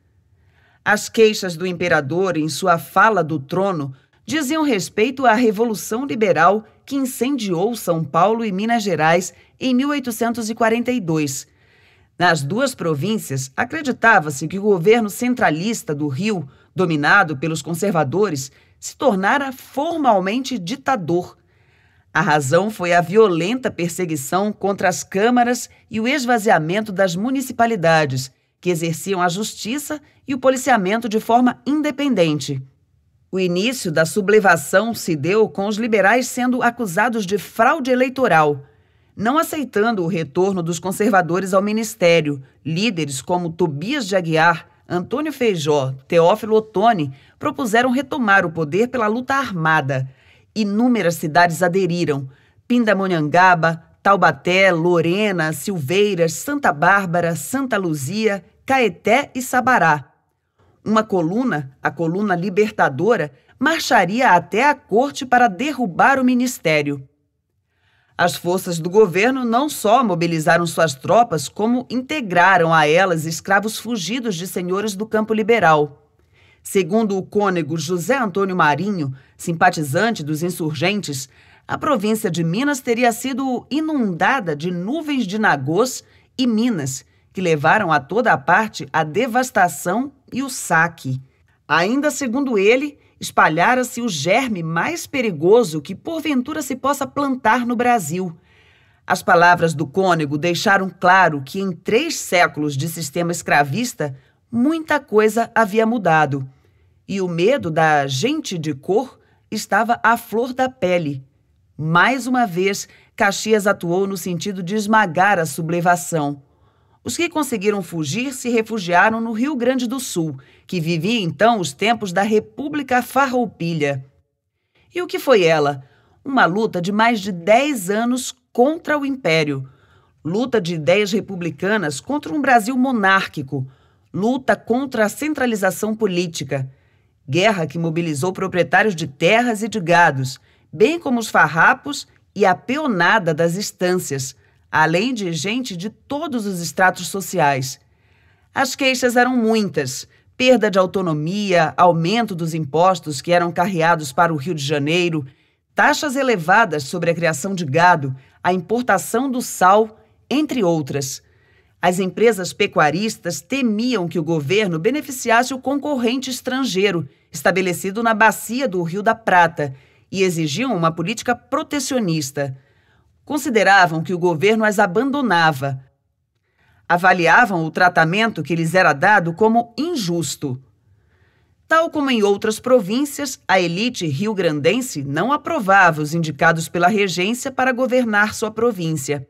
As queixas do imperador em sua fala do trono diziam respeito à Revolução Liberal que incendiou São Paulo e Minas Gerais em 1842 nas duas províncias, acreditava-se que o governo centralista do Rio, dominado pelos conservadores, se tornara formalmente ditador. A razão foi a violenta perseguição contra as câmaras e o esvaziamento das municipalidades, que exerciam a justiça e o policiamento de forma independente. O início da sublevação se deu com os liberais sendo acusados de fraude eleitoral não aceitando o retorno dos conservadores ao ministério, líderes como Tobias de Aguiar, Antônio Feijó, Teófilo Otoni propuseram retomar o poder pela luta armada. Inúmeras cidades aderiram: Pindamonhangaba, Taubaté, Lorena, Silveiras, Santa Bárbara, Santa Luzia, Caeté e Sabará. Uma coluna, a coluna libertadora, marcharia até a corte para derrubar o ministério. As forças do governo não só mobilizaram suas tropas, como integraram a elas escravos fugidos de senhores do campo liberal. Segundo o cônego José Antônio Marinho, simpatizante dos insurgentes, a província de Minas teria sido inundada de nuvens de nagôs e minas, que levaram a toda a parte a devastação e o saque. Ainda segundo ele, espalhara-se o germe mais perigoso que porventura se possa plantar no Brasil. As palavras do cônego deixaram claro que em três séculos de sistema escravista, muita coisa havia mudado. E o medo da gente de cor estava à flor da pele. Mais uma vez, Caxias atuou no sentido de esmagar a sublevação. Os que conseguiram fugir se refugiaram no Rio Grande do Sul que vivia então os tempos da República Farroupilha. E o que foi ela? Uma luta de mais de 10 anos contra o império. Luta de ideias republicanas contra um Brasil monárquico. Luta contra a centralização política. Guerra que mobilizou proprietários de terras e de gados, bem como os farrapos e a peonada das estâncias, além de gente de todos os estratos sociais. As queixas eram muitas, perda de autonomia, aumento dos impostos que eram carreados para o Rio de Janeiro, taxas elevadas sobre a criação de gado, a importação do sal, entre outras. As empresas pecuaristas temiam que o governo beneficiasse o concorrente estrangeiro, estabelecido na bacia do Rio da Prata, e exigiam uma política protecionista. Consideravam que o governo as abandonava, avaliavam o tratamento que lhes era dado como injusto. Tal como em outras províncias, a elite rio-grandense não aprovava os indicados pela regência para governar sua província.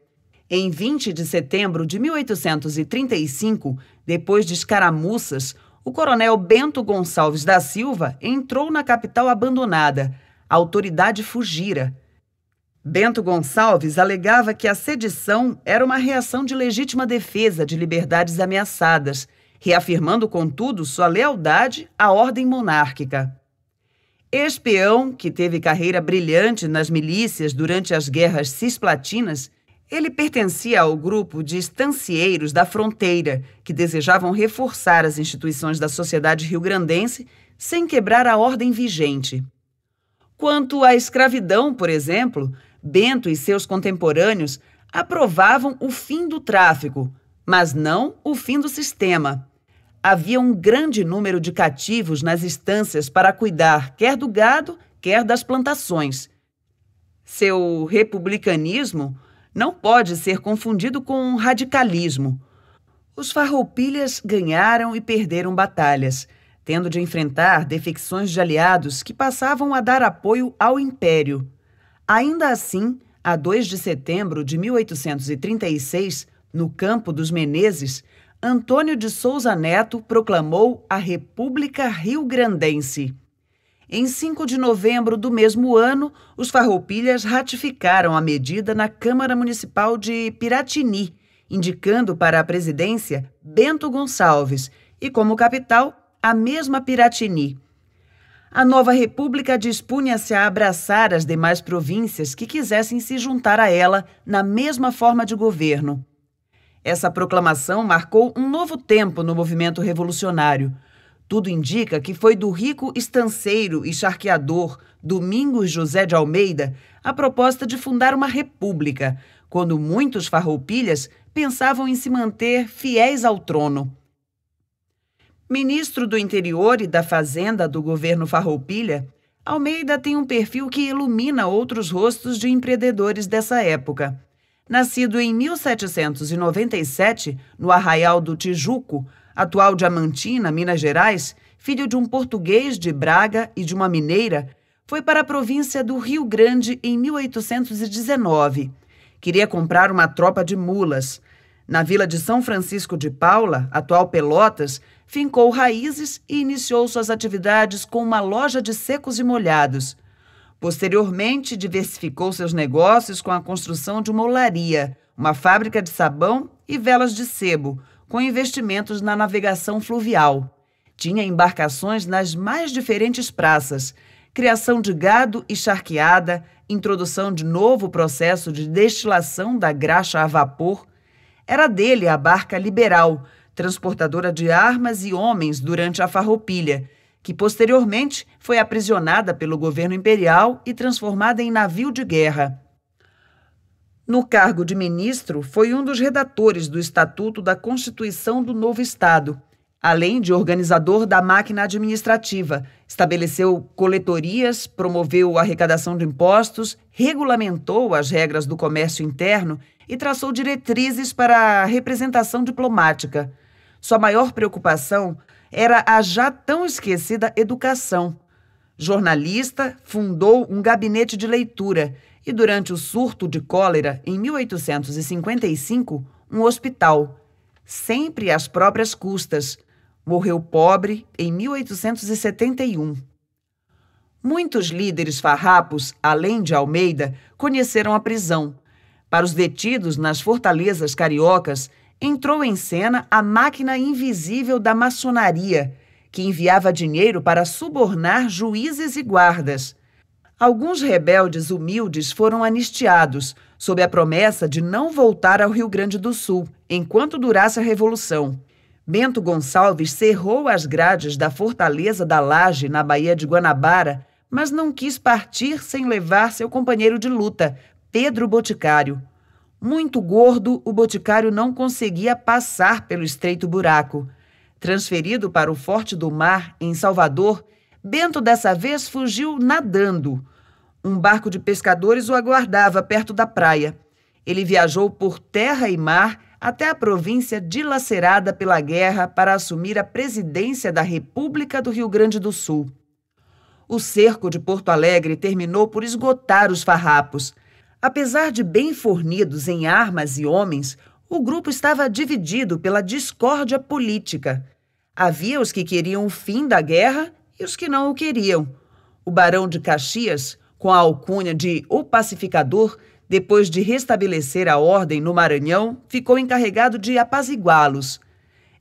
Em 20 de setembro de 1835, depois de escaramuças, o coronel Bento Gonçalves da Silva entrou na capital abandonada. A autoridade fugira. Bento Gonçalves alegava que a sedição era uma reação de legítima defesa de liberdades ameaçadas, reafirmando, contudo, sua lealdade à ordem monárquica. Espeão, que teve carreira brilhante nas milícias durante as guerras cisplatinas, ele pertencia ao grupo de estancieiros da fronteira, que desejavam reforçar as instituições da sociedade riograndense sem quebrar a ordem vigente. Quanto à escravidão, por exemplo, Bento e seus contemporâneos aprovavam o fim do tráfico, mas não o fim do sistema. Havia um grande número de cativos nas estâncias para cuidar quer do gado, quer das plantações. Seu republicanismo não pode ser confundido com um radicalismo. Os farroupilhas ganharam e perderam batalhas, tendo de enfrentar defecções de aliados que passavam a dar apoio ao império. Ainda assim, a 2 de setembro de 1836, no campo dos Menezes, Antônio de Souza Neto proclamou a República Rio-Grandense. Em 5 de novembro do mesmo ano, os farroupilhas ratificaram a medida na Câmara Municipal de Piratini, indicando para a presidência Bento Gonçalves e como capital a mesma Piratini a nova república dispunha-se a abraçar as demais províncias que quisessem se juntar a ela na mesma forma de governo. Essa proclamação marcou um novo tempo no movimento revolucionário. Tudo indica que foi do rico estanceiro e charqueador Domingos José de Almeida a proposta de fundar uma república, quando muitos farroupilhas pensavam em se manter fiéis ao trono. Ministro do Interior e da Fazenda do governo Farroupilha, Almeida tem um perfil que ilumina outros rostos de empreendedores dessa época. Nascido em 1797, no Arraial do Tijuco, atual Diamantina, Minas Gerais, filho de um português de Braga e de uma mineira, foi para a província do Rio Grande em 1819. Queria comprar uma tropa de mulas. Na vila de São Francisco de Paula, atual Pelotas, fincou raízes e iniciou suas atividades com uma loja de secos e molhados. Posteriormente, diversificou seus negócios com a construção de uma olaria, uma fábrica de sabão e velas de sebo, com investimentos na navegação fluvial. Tinha embarcações nas mais diferentes praças, criação de gado e charqueada, introdução de novo processo de destilação da graxa a vapor. Era dele a barca liberal, transportadora de armas e homens durante a Farroupilha, que posteriormente foi aprisionada pelo governo imperial e transformada em navio de guerra. No cargo de ministro, foi um dos redatores do Estatuto da Constituição do Novo Estado, além de organizador da máquina administrativa. Estabeleceu coletorias, promoveu a arrecadação de impostos, regulamentou as regras do comércio interno e traçou diretrizes para a representação diplomática. Sua maior preocupação era a já tão esquecida educação. Jornalista, fundou um gabinete de leitura e, durante o surto de cólera em 1855, um hospital, sempre às próprias custas. Morreu pobre em 1871. Muitos líderes farrapos, além de Almeida, conheceram a prisão. Para os detidos nas fortalezas cariocas, entrou em cena a máquina invisível da maçonaria, que enviava dinheiro para subornar juízes e guardas. Alguns rebeldes humildes foram anistiados, sob a promessa de não voltar ao Rio Grande do Sul enquanto durasse a Revolução. Bento Gonçalves cerrou as grades da fortaleza da Laje, na Baía de Guanabara, mas não quis partir sem levar seu companheiro de luta, Pedro Boticário. Muito gordo, o boticário não conseguia passar pelo estreito buraco. Transferido para o Forte do Mar, em Salvador, Bento dessa vez fugiu nadando. Um barco de pescadores o aguardava perto da praia. Ele viajou por terra e mar até a província dilacerada pela guerra para assumir a presidência da República do Rio Grande do Sul. O cerco de Porto Alegre terminou por esgotar os farrapos. Apesar de bem fornidos em armas e homens, o grupo estava dividido pela discórdia política. Havia os que queriam o fim da guerra e os que não o queriam. O Barão de Caxias, com a alcunha de O Pacificador, depois de restabelecer a ordem no Maranhão, ficou encarregado de apaziguá-los.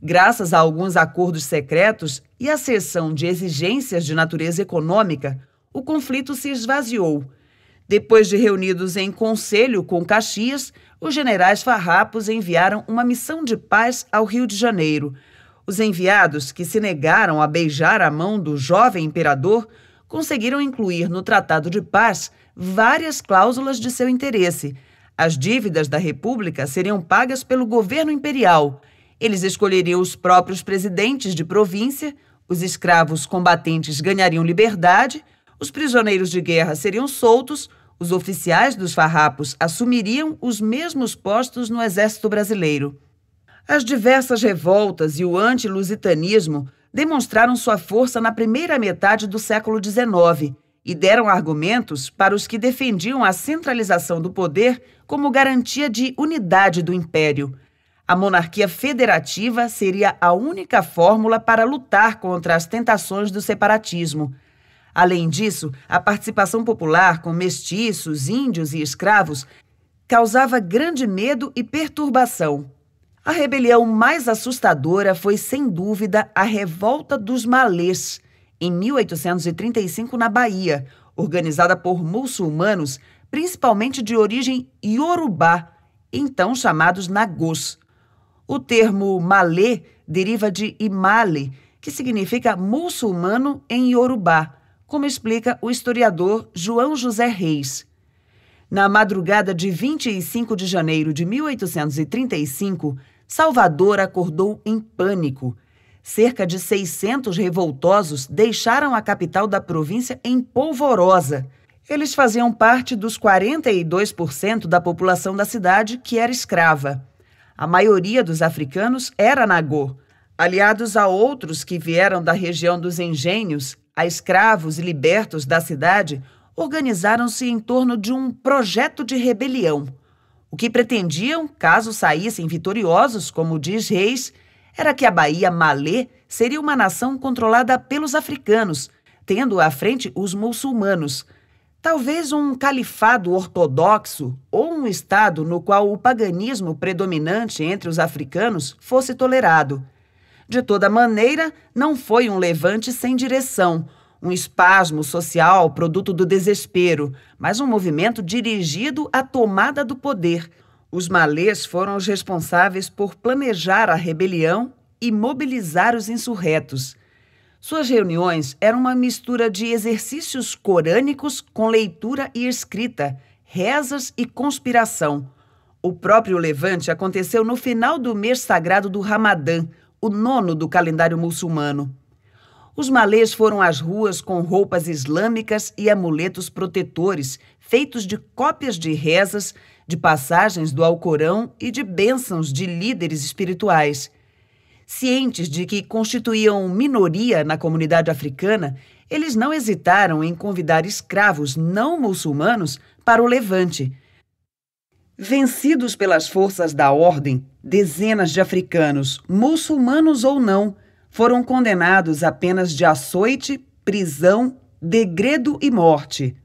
Graças a alguns acordos secretos e à cessão de exigências de natureza econômica, o conflito se esvaziou depois de reunidos em conselho com Caxias, os generais farrapos enviaram uma missão de paz ao Rio de Janeiro. Os enviados, que se negaram a beijar a mão do jovem imperador, conseguiram incluir no Tratado de Paz várias cláusulas de seu interesse. As dívidas da República seriam pagas pelo governo imperial. Eles escolheriam os próprios presidentes de província, os escravos combatentes ganhariam liberdade, os prisioneiros de guerra seriam soltos, os oficiais dos farrapos assumiriam os mesmos postos no Exército Brasileiro. As diversas revoltas e o anti-lusitanismo demonstraram sua força na primeira metade do século XIX e deram argumentos para os que defendiam a centralização do poder como garantia de unidade do império. A monarquia federativa seria a única fórmula para lutar contra as tentações do separatismo. Além disso, a participação popular com mestiços, índios e escravos causava grande medo e perturbação. A rebelião mais assustadora foi, sem dúvida, a Revolta dos Malês, em 1835, na Bahia, organizada por muçulmanos, principalmente de origem iorubá, então chamados nagôs. O termo malê deriva de imale, que significa muçulmano em iorubá, como explica o historiador João José Reis. Na madrugada de 25 de janeiro de 1835, Salvador acordou em pânico. Cerca de 600 revoltosos deixaram a capital da província em polvorosa. Eles faziam parte dos 42% da população da cidade que era escrava. A maioria dos africanos era nagô, aliados a outros que vieram da região dos engenhos a escravos e libertos da cidade, organizaram-se em torno de um projeto de rebelião. O que pretendiam, caso saíssem vitoriosos, como diz Reis, era que a Bahia Malê seria uma nação controlada pelos africanos, tendo à frente os muçulmanos. Talvez um califado ortodoxo ou um estado no qual o paganismo predominante entre os africanos fosse tolerado. De toda maneira, não foi um levante sem direção, um espasmo social produto do desespero, mas um movimento dirigido à tomada do poder. Os malês foram os responsáveis por planejar a rebelião e mobilizar os insurretos. Suas reuniões eram uma mistura de exercícios corânicos com leitura e escrita, rezas e conspiração. O próprio levante aconteceu no final do mês sagrado do Ramadã, o nono do calendário muçulmano. Os malês foram às ruas com roupas islâmicas e amuletos protetores, feitos de cópias de rezas, de passagens do Alcorão e de bênçãos de líderes espirituais. Cientes de que constituíam minoria na comunidade africana, eles não hesitaram em convidar escravos não muçulmanos para o Levante Vencidos pelas forças da ordem, dezenas de africanos, muçulmanos ou não, foram condenados a penas de açoite, prisão, degredo e morte.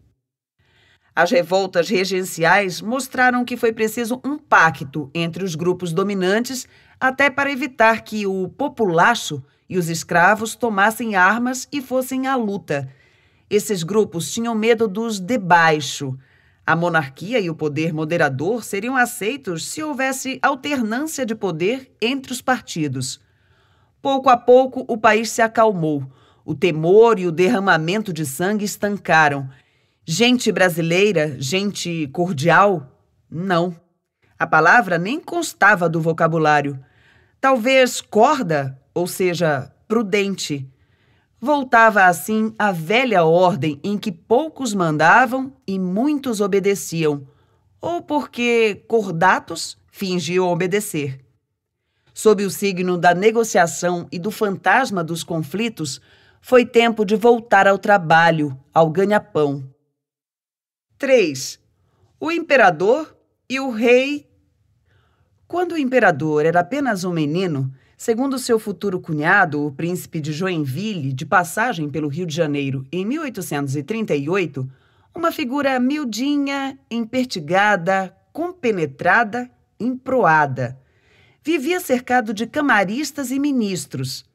As revoltas regenciais mostraram que foi preciso um pacto entre os grupos dominantes até para evitar que o populacho e os escravos tomassem armas e fossem à luta. Esses grupos tinham medo dos de baixo, a monarquia e o poder moderador seriam aceitos se houvesse alternância de poder entre os partidos. Pouco a pouco, o país se acalmou. O temor e o derramamento de sangue estancaram. Gente brasileira, gente cordial? Não. A palavra nem constava do vocabulário. Talvez corda, ou seja, prudente. Voltava assim a velha ordem em que poucos mandavam e muitos obedeciam, ou porque cordatos fingiam obedecer. Sob o signo da negociação e do fantasma dos conflitos, foi tempo de voltar ao trabalho, ao ganha-pão. 3. O imperador e o rei. Quando o imperador era apenas um menino, Segundo seu futuro cunhado, o príncipe de Joinville, de passagem pelo Rio de Janeiro em 1838, uma figura miudinha, empertigada, compenetrada, emproada. Vivia cercado de camaristas e ministros.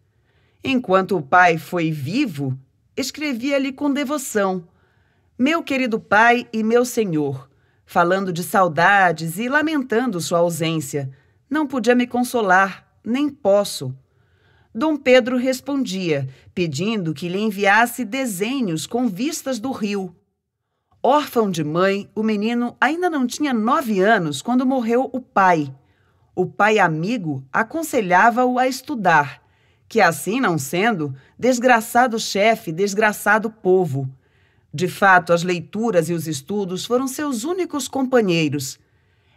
Enquanto o pai foi vivo, escrevia-lhe com devoção: Meu querido pai e meu senhor, falando de saudades e lamentando sua ausência, não podia me consolar nem posso. Dom Pedro respondia, pedindo que lhe enviasse desenhos com vistas do rio. Órfão de mãe, o menino ainda não tinha nove anos quando morreu o pai. O pai amigo aconselhava-o a estudar, que assim não sendo, desgraçado chefe, desgraçado povo. De fato, as leituras e os estudos foram seus únicos companheiros.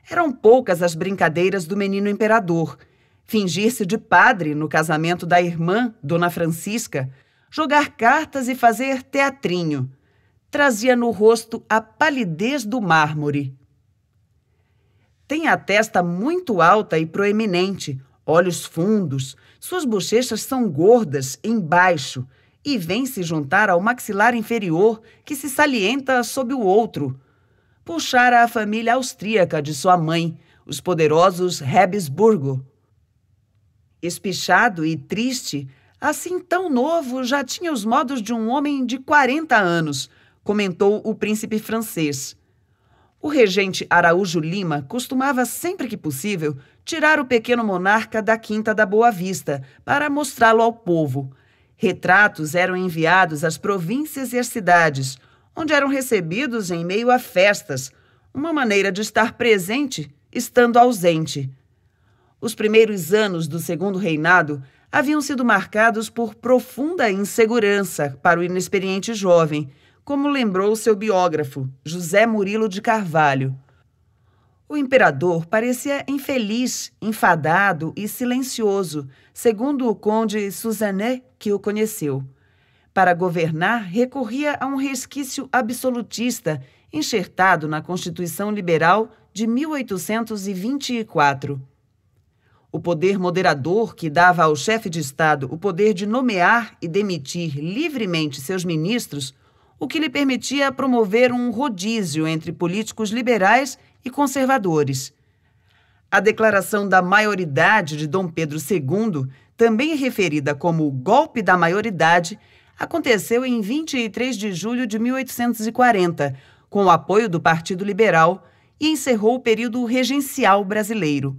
Eram poucas as brincadeiras do menino imperador fingir-se de padre no casamento da irmã, Dona Francisca, jogar cartas e fazer teatrinho. Trazia no rosto a palidez do mármore. Tem a testa muito alta e proeminente, olhos fundos, suas bochechas são gordas embaixo e vem se juntar ao maxilar inferior que se salienta sob o outro. Puxara a família austríaca de sua mãe, os poderosos Habsburgo. Espichado e triste, assim tão novo, já tinha os modos de um homem de 40 anos, comentou o príncipe francês. O regente Araújo Lima costumava, sempre que possível, tirar o pequeno monarca da Quinta da Boa Vista para mostrá-lo ao povo. Retratos eram enviados às províncias e às cidades, onde eram recebidos em meio a festas, uma maneira de estar presente estando ausente. Os primeiros anos do segundo reinado haviam sido marcados por profunda insegurança para o inexperiente jovem, como lembrou seu biógrafo, José Murilo de Carvalho. O imperador parecia infeliz, enfadado e silencioso, segundo o conde Suzanne que o conheceu. Para governar, recorria a um resquício absolutista enxertado na Constituição Liberal de 1824. O poder moderador que dava ao chefe de Estado o poder de nomear e demitir livremente seus ministros, o que lhe permitia promover um rodízio entre políticos liberais e conservadores. A declaração da maioridade de Dom Pedro II, também referida como o golpe da maioridade, aconteceu em 23 de julho de 1840, com o apoio do Partido Liberal, e encerrou o período regencial brasileiro.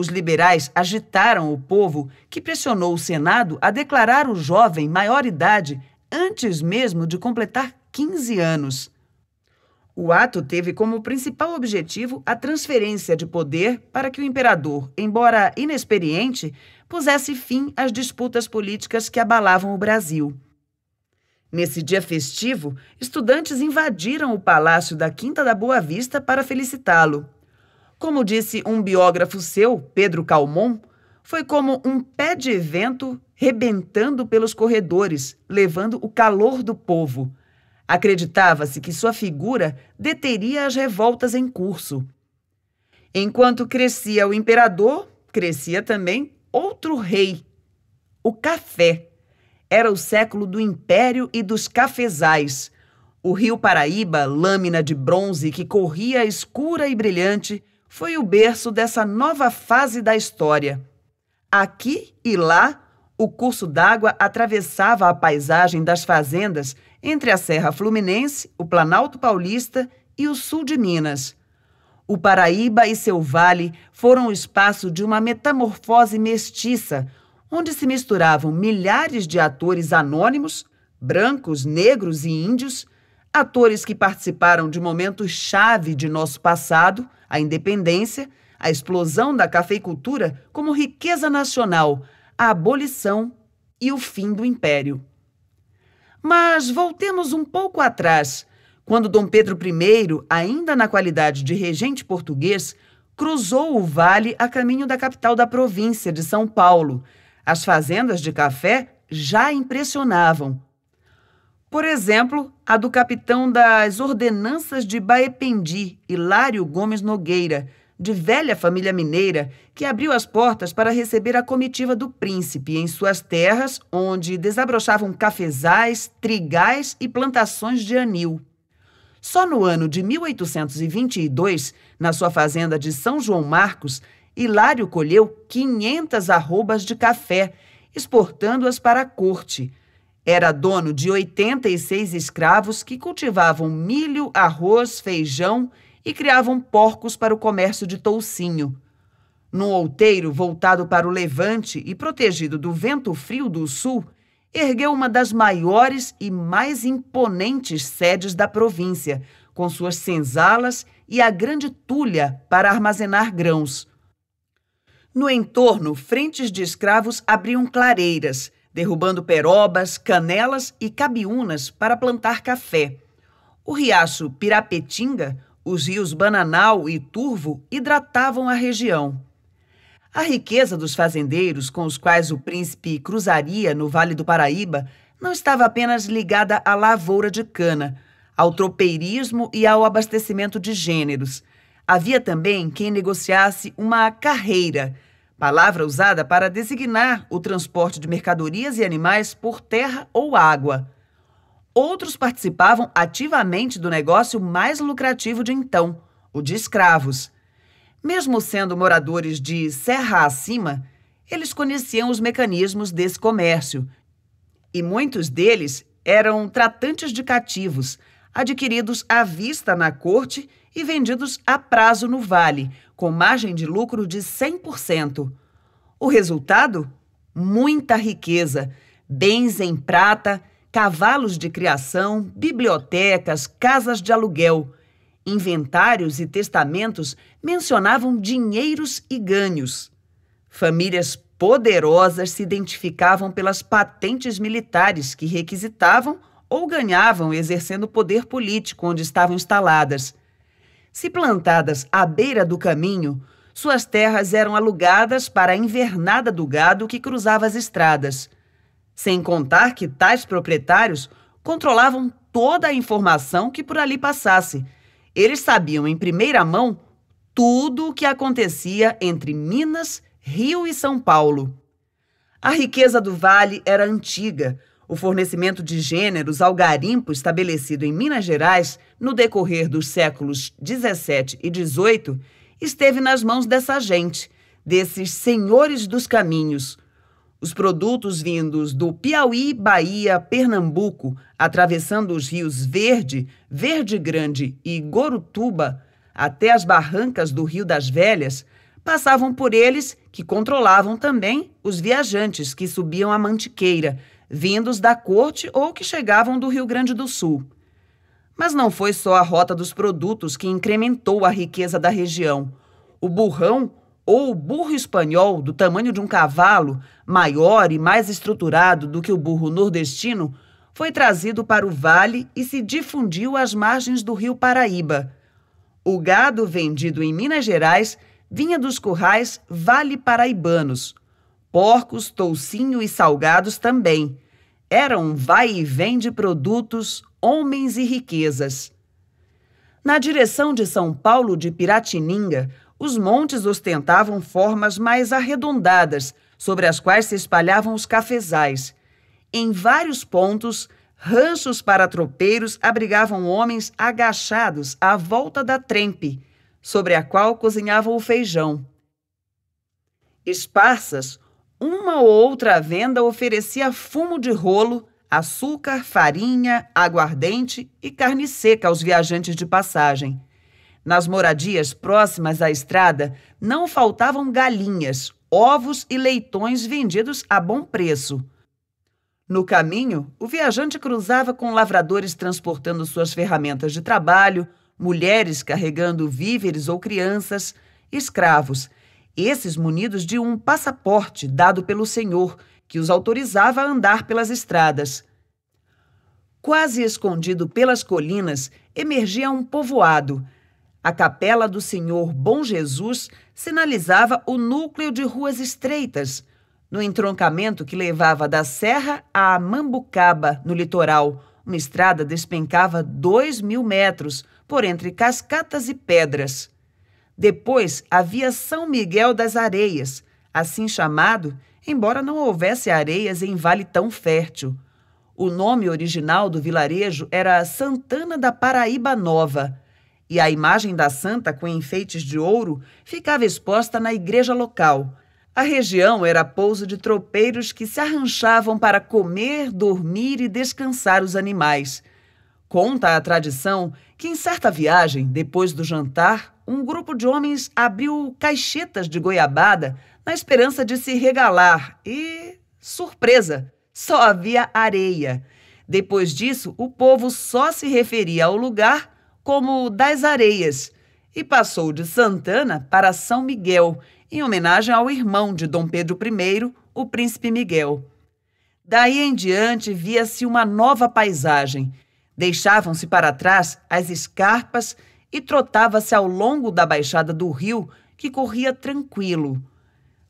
Os liberais agitaram o povo, que pressionou o Senado a declarar o jovem maioridade antes mesmo de completar 15 anos. O ato teve como principal objetivo a transferência de poder para que o imperador, embora inexperiente, pusesse fim às disputas políticas que abalavam o Brasil. Nesse dia festivo, estudantes invadiram o palácio da Quinta da Boa Vista para felicitá-lo. Como disse um biógrafo seu, Pedro Calmon, foi como um pé de vento rebentando pelos corredores, levando o calor do povo. Acreditava-se que sua figura deteria as revoltas em curso. Enquanto crescia o imperador, crescia também outro rei, o café. Era o século do império e dos cafezais. O rio Paraíba, lâmina de bronze que corria escura e brilhante, foi o berço dessa nova fase da história. Aqui e lá, o curso d'água atravessava a paisagem das fazendas entre a Serra Fluminense, o Planalto Paulista e o sul de Minas. O Paraíba e seu vale foram o espaço de uma metamorfose mestiça, onde se misturavam milhares de atores anônimos, brancos, negros e índios, atores que participaram de momentos chave de nosso passado a independência, a explosão da cafeicultura como riqueza nacional, a abolição e o fim do império. Mas voltemos um pouco atrás, quando Dom Pedro I, ainda na qualidade de regente português, cruzou o vale a caminho da capital da província de São Paulo. As fazendas de café já impressionavam, por exemplo, a do capitão das ordenanças de Baependi, Hilário Gomes Nogueira, de velha família mineira, que abriu as portas para receber a comitiva do príncipe em suas terras, onde desabrochavam cafezais, trigais e plantações de anil. Só no ano de 1822, na sua fazenda de São João Marcos, Hilário colheu 500 arrobas de café, exportando-as para a corte era dono de 86 escravos que cultivavam milho, arroz, feijão e criavam porcos para o comércio de toucinho. Num outeiro voltado para o levante e protegido do vento frio do sul, ergueu uma das maiores e mais imponentes sedes da província, com suas senzalas e a grande tulha para armazenar grãos. No entorno, frentes de escravos abriam clareiras derrubando perobas, canelas e cabiunas para plantar café. O riacho Pirapetinga, os rios Bananal e Turvo hidratavam a região. A riqueza dos fazendeiros com os quais o príncipe cruzaria no Vale do Paraíba não estava apenas ligada à lavoura de cana, ao tropeirismo e ao abastecimento de gêneros. Havia também quem negociasse uma carreira – palavra usada para designar o transporte de mercadorias e animais por terra ou água. Outros participavam ativamente do negócio mais lucrativo de então, o de escravos. Mesmo sendo moradores de Serra Acima, eles conheciam os mecanismos desse comércio. E muitos deles eram tratantes de cativos, adquiridos à vista na corte e vendidos a prazo no vale, com margem de lucro de 100%. O resultado? Muita riqueza, bens em prata, cavalos de criação, bibliotecas, casas de aluguel. Inventários e testamentos mencionavam dinheiros e ganhos. Famílias poderosas se identificavam pelas patentes militares que requisitavam ou ganhavam exercendo poder político onde estavam instaladas. Se plantadas à beira do caminho, suas terras eram alugadas para a invernada do gado que cruzava as estradas. Sem contar que tais proprietários controlavam toda a informação que por ali passasse. Eles sabiam em primeira mão tudo o que acontecia entre Minas, Rio e São Paulo. A riqueza do vale era antiga, o fornecimento de gêneros ao garimpo estabelecido em Minas Gerais no decorrer dos séculos 17 e 18 esteve nas mãos dessa gente, desses senhores dos caminhos. Os produtos vindos do Piauí, Bahia, Pernambuco, atravessando os rios Verde, Verde Grande e Gorutuba, até as barrancas do Rio das Velhas, passavam por eles, que controlavam também os viajantes que subiam a Mantiqueira, vindos da corte ou que chegavam do Rio Grande do Sul. Mas não foi só a rota dos produtos que incrementou a riqueza da região. O burrão, ou burro espanhol, do tamanho de um cavalo, maior e mais estruturado do que o burro nordestino, foi trazido para o vale e se difundiu às margens do rio Paraíba. O gado vendido em Minas Gerais vinha dos currais vale-paraibanos porcos, toucinho e salgados também. Era um vai e vem de produtos, homens e riquezas. Na direção de São Paulo de Piratininga, os montes ostentavam formas mais arredondadas, sobre as quais se espalhavam os cafezais. Em vários pontos, ranchos para tropeiros abrigavam homens agachados à volta da trempe, sobre a qual cozinhavam o feijão. Esparsas, uma ou outra venda oferecia fumo de rolo, açúcar, farinha, aguardente e carne seca aos viajantes de passagem. Nas moradias próximas à estrada não faltavam galinhas, ovos e leitões vendidos a bom preço. No caminho, o viajante cruzava com lavradores transportando suas ferramentas de trabalho, mulheres carregando víveres ou crianças, escravos esses munidos de um passaporte dado pelo Senhor, que os autorizava a andar pelas estradas. Quase escondido pelas colinas, emergia um povoado. A capela do Senhor Bom Jesus sinalizava o núcleo de ruas estreitas, no entroncamento que levava da Serra à Mambucaba, no litoral. Uma estrada despencava dois mil metros por entre cascatas e pedras. Depois havia São Miguel das Areias, assim chamado, embora não houvesse areias em vale tão fértil. O nome original do vilarejo era Santana da Paraíba Nova, e a imagem da santa com enfeites de ouro ficava exposta na igreja local. A região era pouso de tropeiros que se arranchavam para comer, dormir e descansar os animais. Conta a tradição que, em certa viagem, depois do jantar, um grupo de homens abriu caixetas de goiabada na esperança de se regalar e, surpresa, só havia areia. Depois disso, o povo só se referia ao lugar como das Areias e passou de Santana para São Miguel, em homenagem ao irmão de Dom Pedro I, o príncipe Miguel. Daí em diante via-se uma nova paisagem. Deixavam-se para trás as escarpas e trotava-se ao longo da baixada do rio, que corria tranquilo.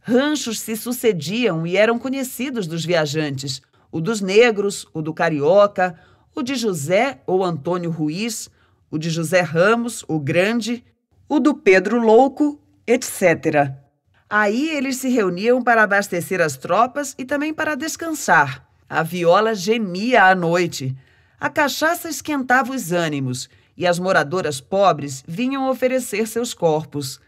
Ranchos se sucediam e eram conhecidos dos viajantes: o dos negros, o do carioca, o de José ou Antônio Ruiz, o de José Ramos, o Grande, o do Pedro Louco, etc. Aí eles se reuniam para abastecer as tropas e também para descansar. A viola gemia à noite. A cachaça esquentava os ânimos e as moradoras pobres vinham oferecer seus corpos.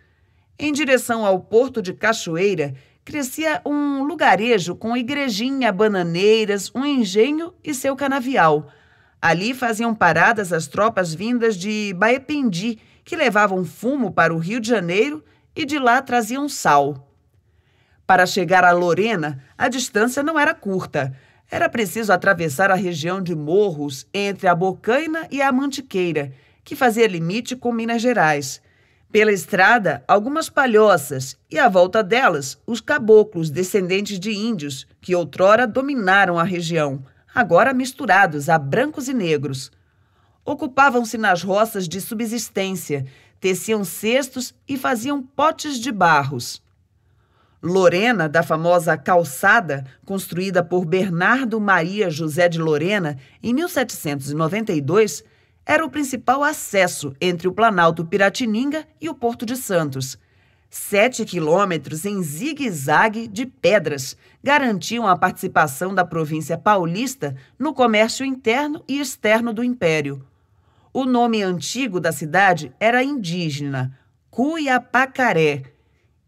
Em direção ao porto de Cachoeira, crescia um lugarejo com igrejinha, bananeiras, um engenho e seu canavial. Ali faziam paradas as tropas vindas de Baependi, que levavam fumo para o Rio de Janeiro e de lá traziam sal. Para chegar a Lorena, a distância não era curta. Era preciso atravessar a região de morros entre a Bocaina e a Mantiqueira, que fazia limite com Minas Gerais. Pela estrada, algumas palhoças e à volta delas, os caboclos descendentes de índios que outrora dominaram a região, agora misturados a brancos e negros. Ocupavam-se nas roças de subsistência, teciam cestos e faziam potes de barros. Lorena, da famosa calçada, construída por Bernardo Maria José de Lorena em 1792, era o principal acesso entre o Planalto Piratininga e o Porto de Santos. Sete quilômetros em zigue-zague de pedras garantiam a participação da província paulista no comércio interno e externo do Império. O nome antigo da cidade era indígena, Cuiapacaré,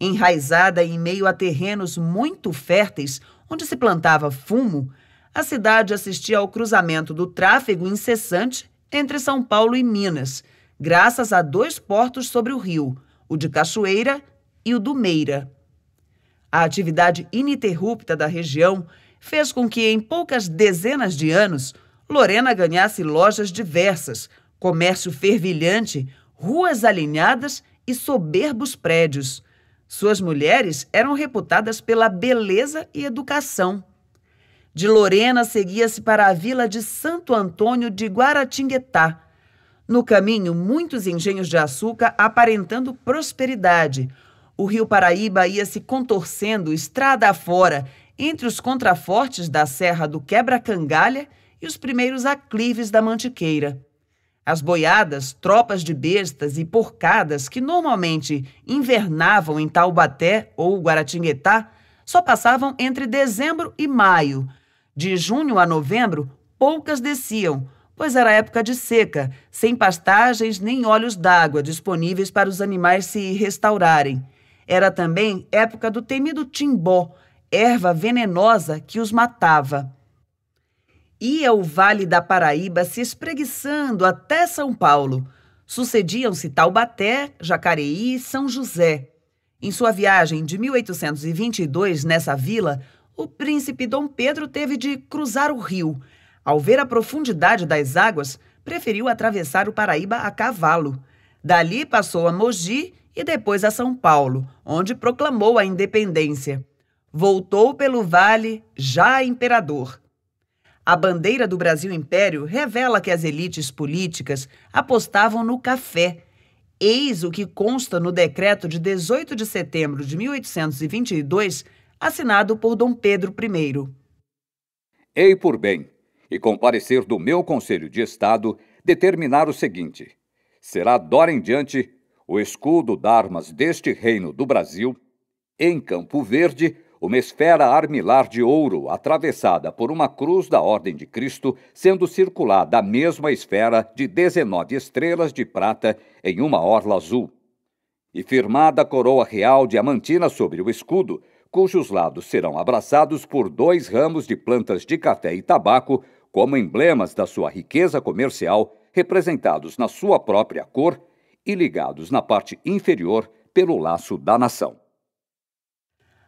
Enraizada em meio a terrenos muito férteis, onde se plantava fumo, a cidade assistia ao cruzamento do tráfego incessante entre São Paulo e Minas, graças a dois portos sobre o rio, o de Cachoeira e o do Meira. A atividade ininterrupta da região fez com que, em poucas dezenas de anos, Lorena ganhasse lojas diversas, comércio fervilhante, ruas alinhadas e soberbos prédios. Suas mulheres eram reputadas pela beleza e educação. De Lorena seguia-se para a vila de Santo Antônio de Guaratinguetá. No caminho, muitos engenhos de açúcar aparentando prosperidade. O rio Paraíba ia se contorcendo estrada afora entre os contrafortes da Serra do Quebra-Cangalha e os primeiros aclives da Mantiqueira. As boiadas, tropas de bestas e porcadas que normalmente invernavam em Taubaté ou Guaratinguetá só passavam entre dezembro e maio. De junho a novembro, poucas desciam, pois era época de seca, sem pastagens nem olhos d'água disponíveis para os animais se restaurarem. Era também época do temido timbó, erva venenosa que os matava. Ia o Vale da Paraíba se espreguiçando até São Paulo. Sucediam-se Taubaté, Jacareí e São José. Em sua viagem de 1822 nessa vila, o príncipe Dom Pedro teve de cruzar o rio. Ao ver a profundidade das águas, preferiu atravessar o Paraíba a cavalo. Dali passou a Mogi e depois a São Paulo, onde proclamou a independência. Voltou pelo vale, já imperador. A bandeira do Brasil Império revela que as elites políticas apostavam no café. Eis o que consta no decreto de 18 de setembro de 1822, assinado por Dom Pedro I. Ei por bem, e com parecer do meu Conselho de Estado, determinar o seguinte: será dora em diante o escudo d'armas deste reino do Brasil, em Campo Verde, uma esfera armilar de ouro atravessada por uma cruz da Ordem de Cristo, sendo circulada a mesma esfera de 19 estrelas de prata em uma orla azul. E firmada a coroa real diamantina sobre o escudo, cujos lados serão abraçados por dois ramos de plantas de café e tabaco, como emblemas da sua riqueza comercial, representados na sua própria cor e ligados na parte inferior pelo laço da nação.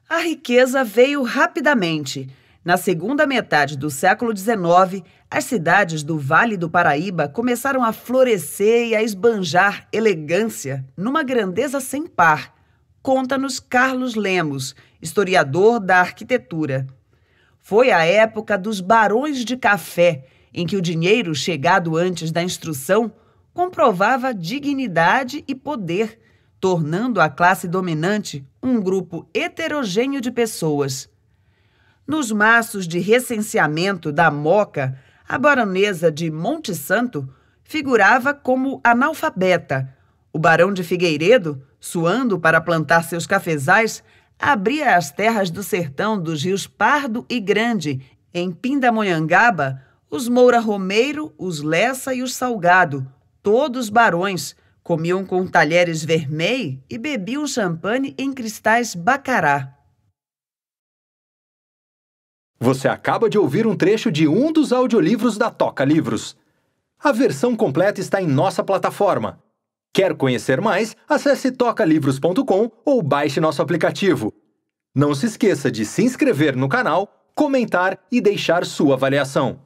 A riqueza veio rapidamente. Na segunda metade do século XIX, as cidades do Vale do Paraíba começaram a florescer e a esbanjar elegância numa grandeza sem par. Conta-nos Carlos Lemos, historiador da arquitetura. Foi a época dos barões de café, em que o dinheiro chegado antes da instrução comprovava dignidade e poder tornando a classe dominante um grupo heterogêneo de pessoas. Nos maços de recenseamento da Moca, a baronesa de Monte Santo figurava como analfabeta. O barão de Figueiredo, suando para plantar seus cafezais, abria as terras do sertão dos rios Pardo e Grande, em Pindamonhangaba, os Moura Romeiro, os Lessa e os Salgado, todos barões, comiam com talheres vermelhos e bebiam champanhe em cristais bacará. Você acaba de ouvir um trecho de um dos audiolivros da Toca Livros. A versão completa está em nossa plataforma. Quer conhecer mais? Acesse tocalivros.com ou baixe nosso aplicativo. Não se esqueça de se inscrever no canal, comentar e deixar sua avaliação.